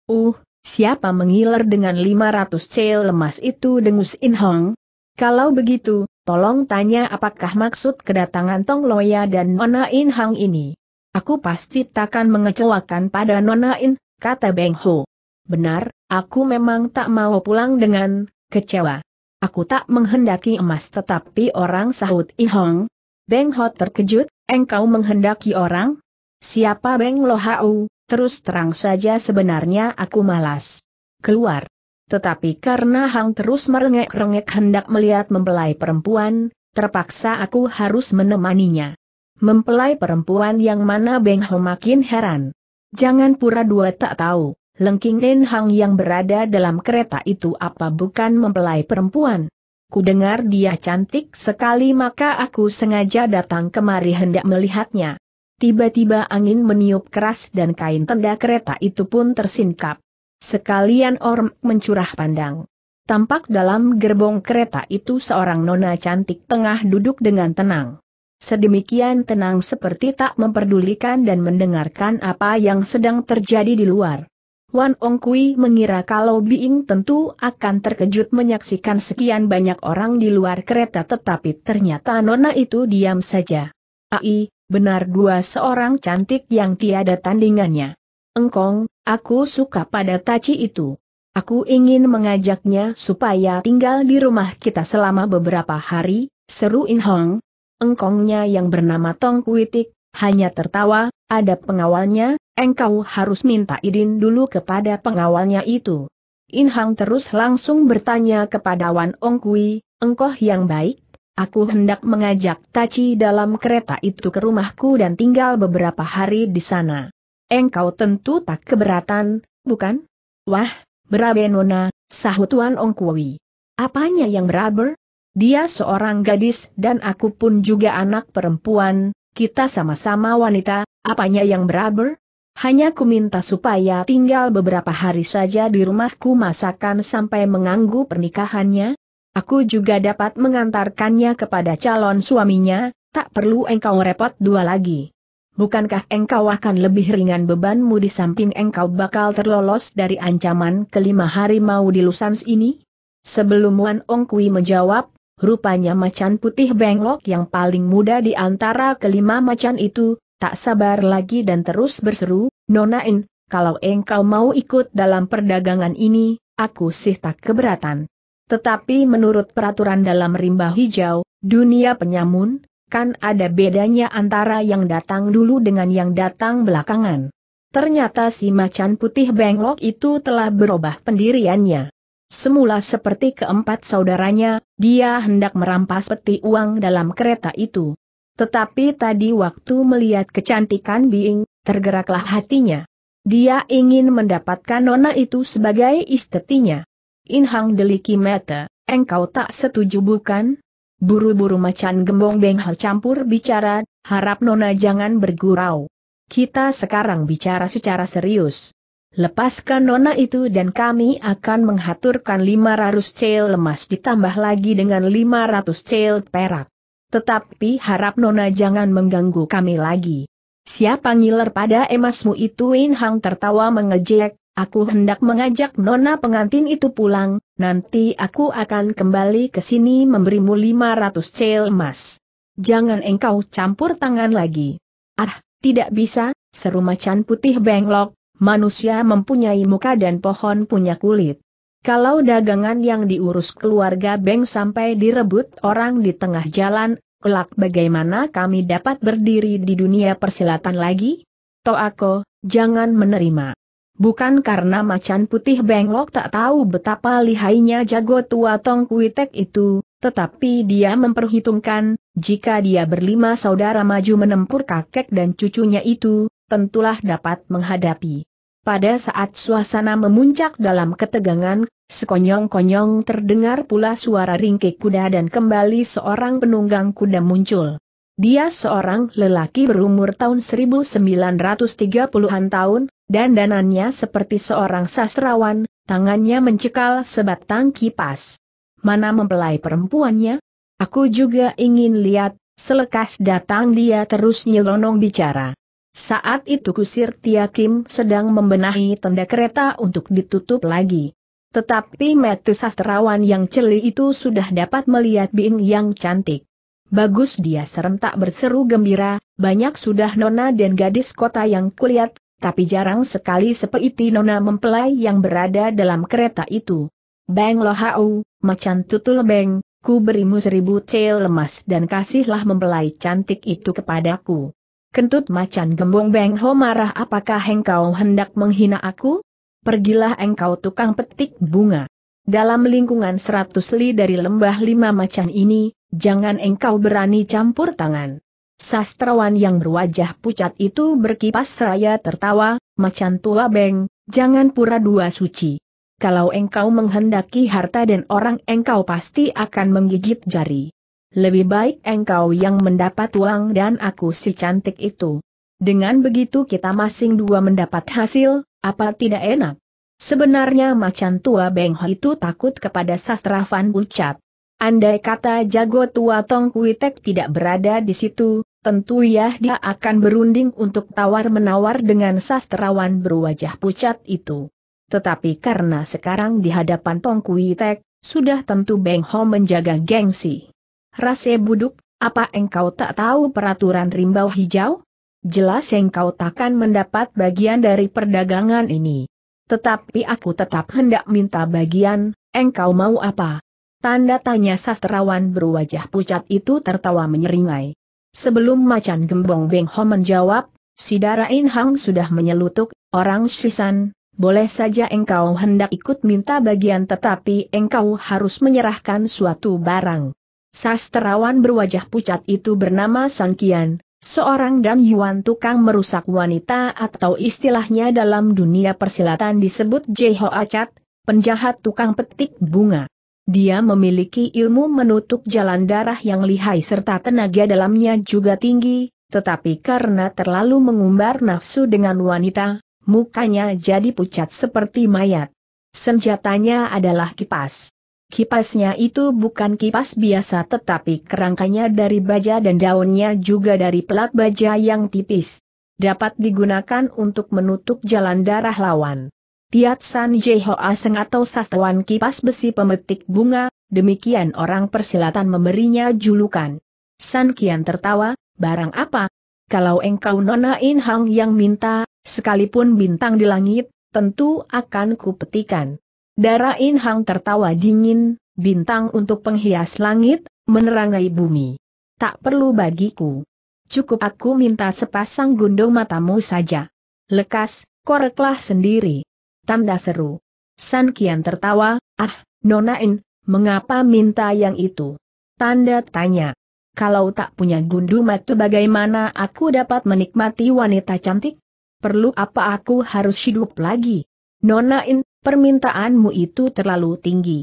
A: Uh, siapa mengiler dengan 500 cel lemas itu dengus In Hong, kalau begitu, tolong tanya apakah maksud kedatangan Tong Loya dan Nona In Hang ini. Aku pasti takkan mengecewakan pada Nona In, kata Beng Ho. Benar, aku memang tak mau pulang dengan kecewa. Aku tak menghendaki emas tetapi orang sahut In Hong. Beng Ho terkejut, engkau menghendaki orang? Siapa Beng Lo Hau? Terus terang saja sebenarnya aku malas. Keluar tetapi karena Hang terus merengek-rengek hendak melihat mempelai perempuan, terpaksa aku harus menemaninya. Mempelai perempuan yang mana Beng Ho makin heran. Jangan pura dua tak tahu, Lengking Nen Hang yang berada dalam kereta itu apa bukan mempelai perempuan. Ku dengar dia cantik sekali maka aku sengaja datang kemari hendak melihatnya. Tiba-tiba angin meniup keras dan kain tenda kereta itu pun tersingkap. Sekalian Orm mencurah pandang. Tampak dalam gerbong kereta itu seorang nona cantik tengah duduk dengan tenang. Sedemikian tenang seperti tak memperdulikan dan mendengarkan apa yang sedang terjadi di luar. Wan Ong Kui mengira kalau Biing tentu akan terkejut menyaksikan sekian banyak orang di luar kereta tetapi ternyata nona itu diam saja. Ai, benar dua seorang cantik yang tiada tandingannya. Engkong, Aku suka pada Taci itu. Aku ingin mengajaknya supaya tinggal di rumah kita selama beberapa hari, seru In Hong. Engkongnya yang bernama Tong Kuitik, hanya tertawa, ada pengawalnya, engkau harus minta izin dulu kepada pengawalnya itu. In Hong terus langsung bertanya kepada Wan Ong Kui, engkau yang baik, Aku hendak mengajak Taci dalam kereta itu ke rumahku dan tinggal beberapa hari di sana. Engkau tentu tak keberatan, bukan? Wah, berabenona, sahut Tuan Ongkwi. Apanya yang beraber? Dia seorang gadis dan aku pun juga anak perempuan, kita sama-sama wanita, apanya yang beraber? Hanya ku minta supaya tinggal beberapa hari saja di rumahku masakan sampai menganggu pernikahannya. Aku juga dapat mengantarkannya kepada calon suaminya, tak perlu engkau repot dua lagi bukankah engkau akan lebih ringan bebanmu di samping engkau bakal terlolos dari ancaman kelima harimau di Lusans ini? Sebelum Wan Ong Kui menjawab, rupanya macan putih Benglok yang paling muda di antara kelima macan itu, tak sabar lagi dan terus berseru, Nona In, kalau engkau mau ikut dalam perdagangan ini, aku sih tak keberatan. Tetapi menurut peraturan dalam rimba hijau, dunia penyamun, kan ada bedanya antara yang datang dulu dengan yang datang belakangan. Ternyata si macan putih Benglok itu telah berubah pendiriannya. Semula seperti keempat saudaranya, dia hendak merampas peti uang dalam kereta itu. Tetapi tadi waktu melihat kecantikan Bing, tergeraklah hatinya. Dia ingin mendapatkan nona itu sebagai istetinya. Inhang deliki mata, engkau tak setuju bukan? Buru-buru macan gembong Beng campur bicara, harap Nona jangan bergurau. Kita sekarang bicara secara serius. Lepaskan Nona itu dan kami akan menghaturkan 500 cel lemas ditambah lagi dengan 500 cel perak. Tetapi harap Nona jangan mengganggu kami lagi. Siapa ngiler pada emasmu itu Win Hang tertawa mengejek, Aku hendak mengajak nona pengantin itu pulang, nanti aku akan kembali ke sini memberimu 500 cel emas. Jangan engkau campur tangan lagi. Ah, tidak bisa, seru macan putih benglok, manusia mempunyai muka dan pohon punya kulit. Kalau dagangan yang diurus keluarga Beng sampai direbut orang di tengah jalan, kelak bagaimana kami dapat berdiri di dunia persilatan lagi? Toako, jangan menerima. Bukan karena macan putih Benglok tak tahu betapa lihainya jago tua Tong Kuitek itu, tetapi dia memperhitungkan, jika dia berlima saudara maju menempur kakek dan cucunya itu, tentulah dapat menghadapi. Pada saat suasana memuncak dalam ketegangan, sekonyong-konyong terdengar pula suara ringkik kuda dan kembali seorang penunggang kuda muncul. Dia seorang lelaki berumur tahun 1930-an tahun, dan danannya seperti seorang sastrawan, tangannya mencekal sebatang kipas. Mana mempelai perempuannya? Aku juga ingin lihat, selekas datang dia terus nyelonong bicara. Saat itu kusir Tia Kim sedang membenahi tenda kereta untuk ditutup lagi. Tetapi metu sastrawan yang celi itu sudah dapat melihat Bing yang cantik. Bagus dia serentak berseru gembira, banyak sudah nona dan gadis kota yang kulihat, tapi jarang sekali sepeiti nona mempelai yang berada dalam kereta itu. Bang lohau, macan tutul beng, ku berimu seribu cel lemas dan kasihlah mempelai cantik itu kepadaku. Kentut macan gembong beng ho marah apakah engkau hendak menghina aku? Pergilah engkau tukang petik bunga. Dalam lingkungan seratus li dari lembah lima macan ini, Jangan engkau berani campur tangan. Sastrawan yang berwajah pucat itu berkipas raya tertawa, macan tua beng, jangan pura dua suci. Kalau engkau menghendaki harta dan orang engkau pasti akan menggigit jari. Lebih baik engkau yang mendapat uang dan aku si cantik itu. Dengan begitu kita masing dua mendapat hasil, apa tidak enak? Sebenarnya macan tua Beng itu takut kepada sastrawan pucat. Andai kata jago tua Tong Kuitek tidak berada di situ, tentu ya dia akan berunding untuk tawar-menawar dengan sastrawan berwajah pucat itu. Tetapi karena sekarang di hadapan Tong Kuitek, sudah tentu Beng Ho menjaga gengsi. Rase buduk, apa engkau tak tahu peraturan rimbau hijau? Jelas engkau takkan mendapat bagian dari perdagangan ini. Tetapi aku tetap hendak minta bagian, engkau mau apa? Tanda tanya sastrawan berwajah pucat itu tertawa menyeringai. Sebelum macan gembong Beng Ho menjawab, si Darain Hang sudah menyelutuk, orang Shisan, boleh saja engkau hendak ikut minta bagian tetapi engkau harus menyerahkan suatu barang. Sastrawan berwajah pucat itu bernama San Kian, seorang dan Yuan tukang merusak wanita atau istilahnya dalam dunia persilatan disebut Jeho Acat, penjahat tukang petik bunga. Dia memiliki ilmu menutup jalan darah yang lihai serta tenaga dalamnya juga tinggi, tetapi karena terlalu mengumbar nafsu dengan wanita, mukanya jadi pucat seperti mayat. Senjatanya adalah kipas. Kipasnya itu bukan kipas biasa tetapi kerangkanya dari baja dan daunnya juga dari pelat baja yang tipis. Dapat digunakan untuk menutup jalan darah lawan. Tiat San Jeho Aseng atau Sastawan kipas besi pemetik bunga, demikian orang persilatan memberinya julukan. San Kian tertawa, barang apa? Kalau engkau Nona In Hang yang minta, sekalipun bintang di langit, tentu akan kupetikan. Dara In Hang tertawa dingin, bintang untuk penghias langit, menerangai bumi. Tak perlu bagiku. Cukup aku minta sepasang gundong matamu saja. Lekas, koreklah sendiri tanda seru. San Kian tertawa, ah, Nonain, mengapa minta yang itu? Tanda tanya. Kalau tak punya gundu matu bagaimana aku dapat menikmati wanita cantik? Perlu apa aku harus hidup lagi? Nonain, permintaanmu itu terlalu tinggi.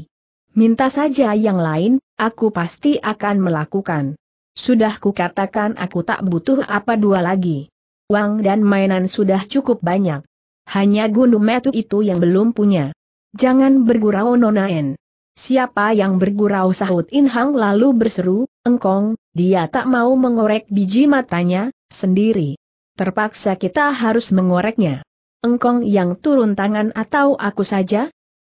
A: Minta saja yang lain, aku pasti akan melakukan. Sudah kukatakan aku tak butuh apa dua lagi. Uang dan mainan sudah cukup banyak. Hanya gunung metu itu yang belum punya. Jangan bergurau nonain. Siapa yang bergurau sahut Inhang lalu berseru, engkong, dia tak mau mengorek biji matanya, sendiri. Terpaksa kita harus mengoreknya. Engkong yang turun tangan atau aku saja,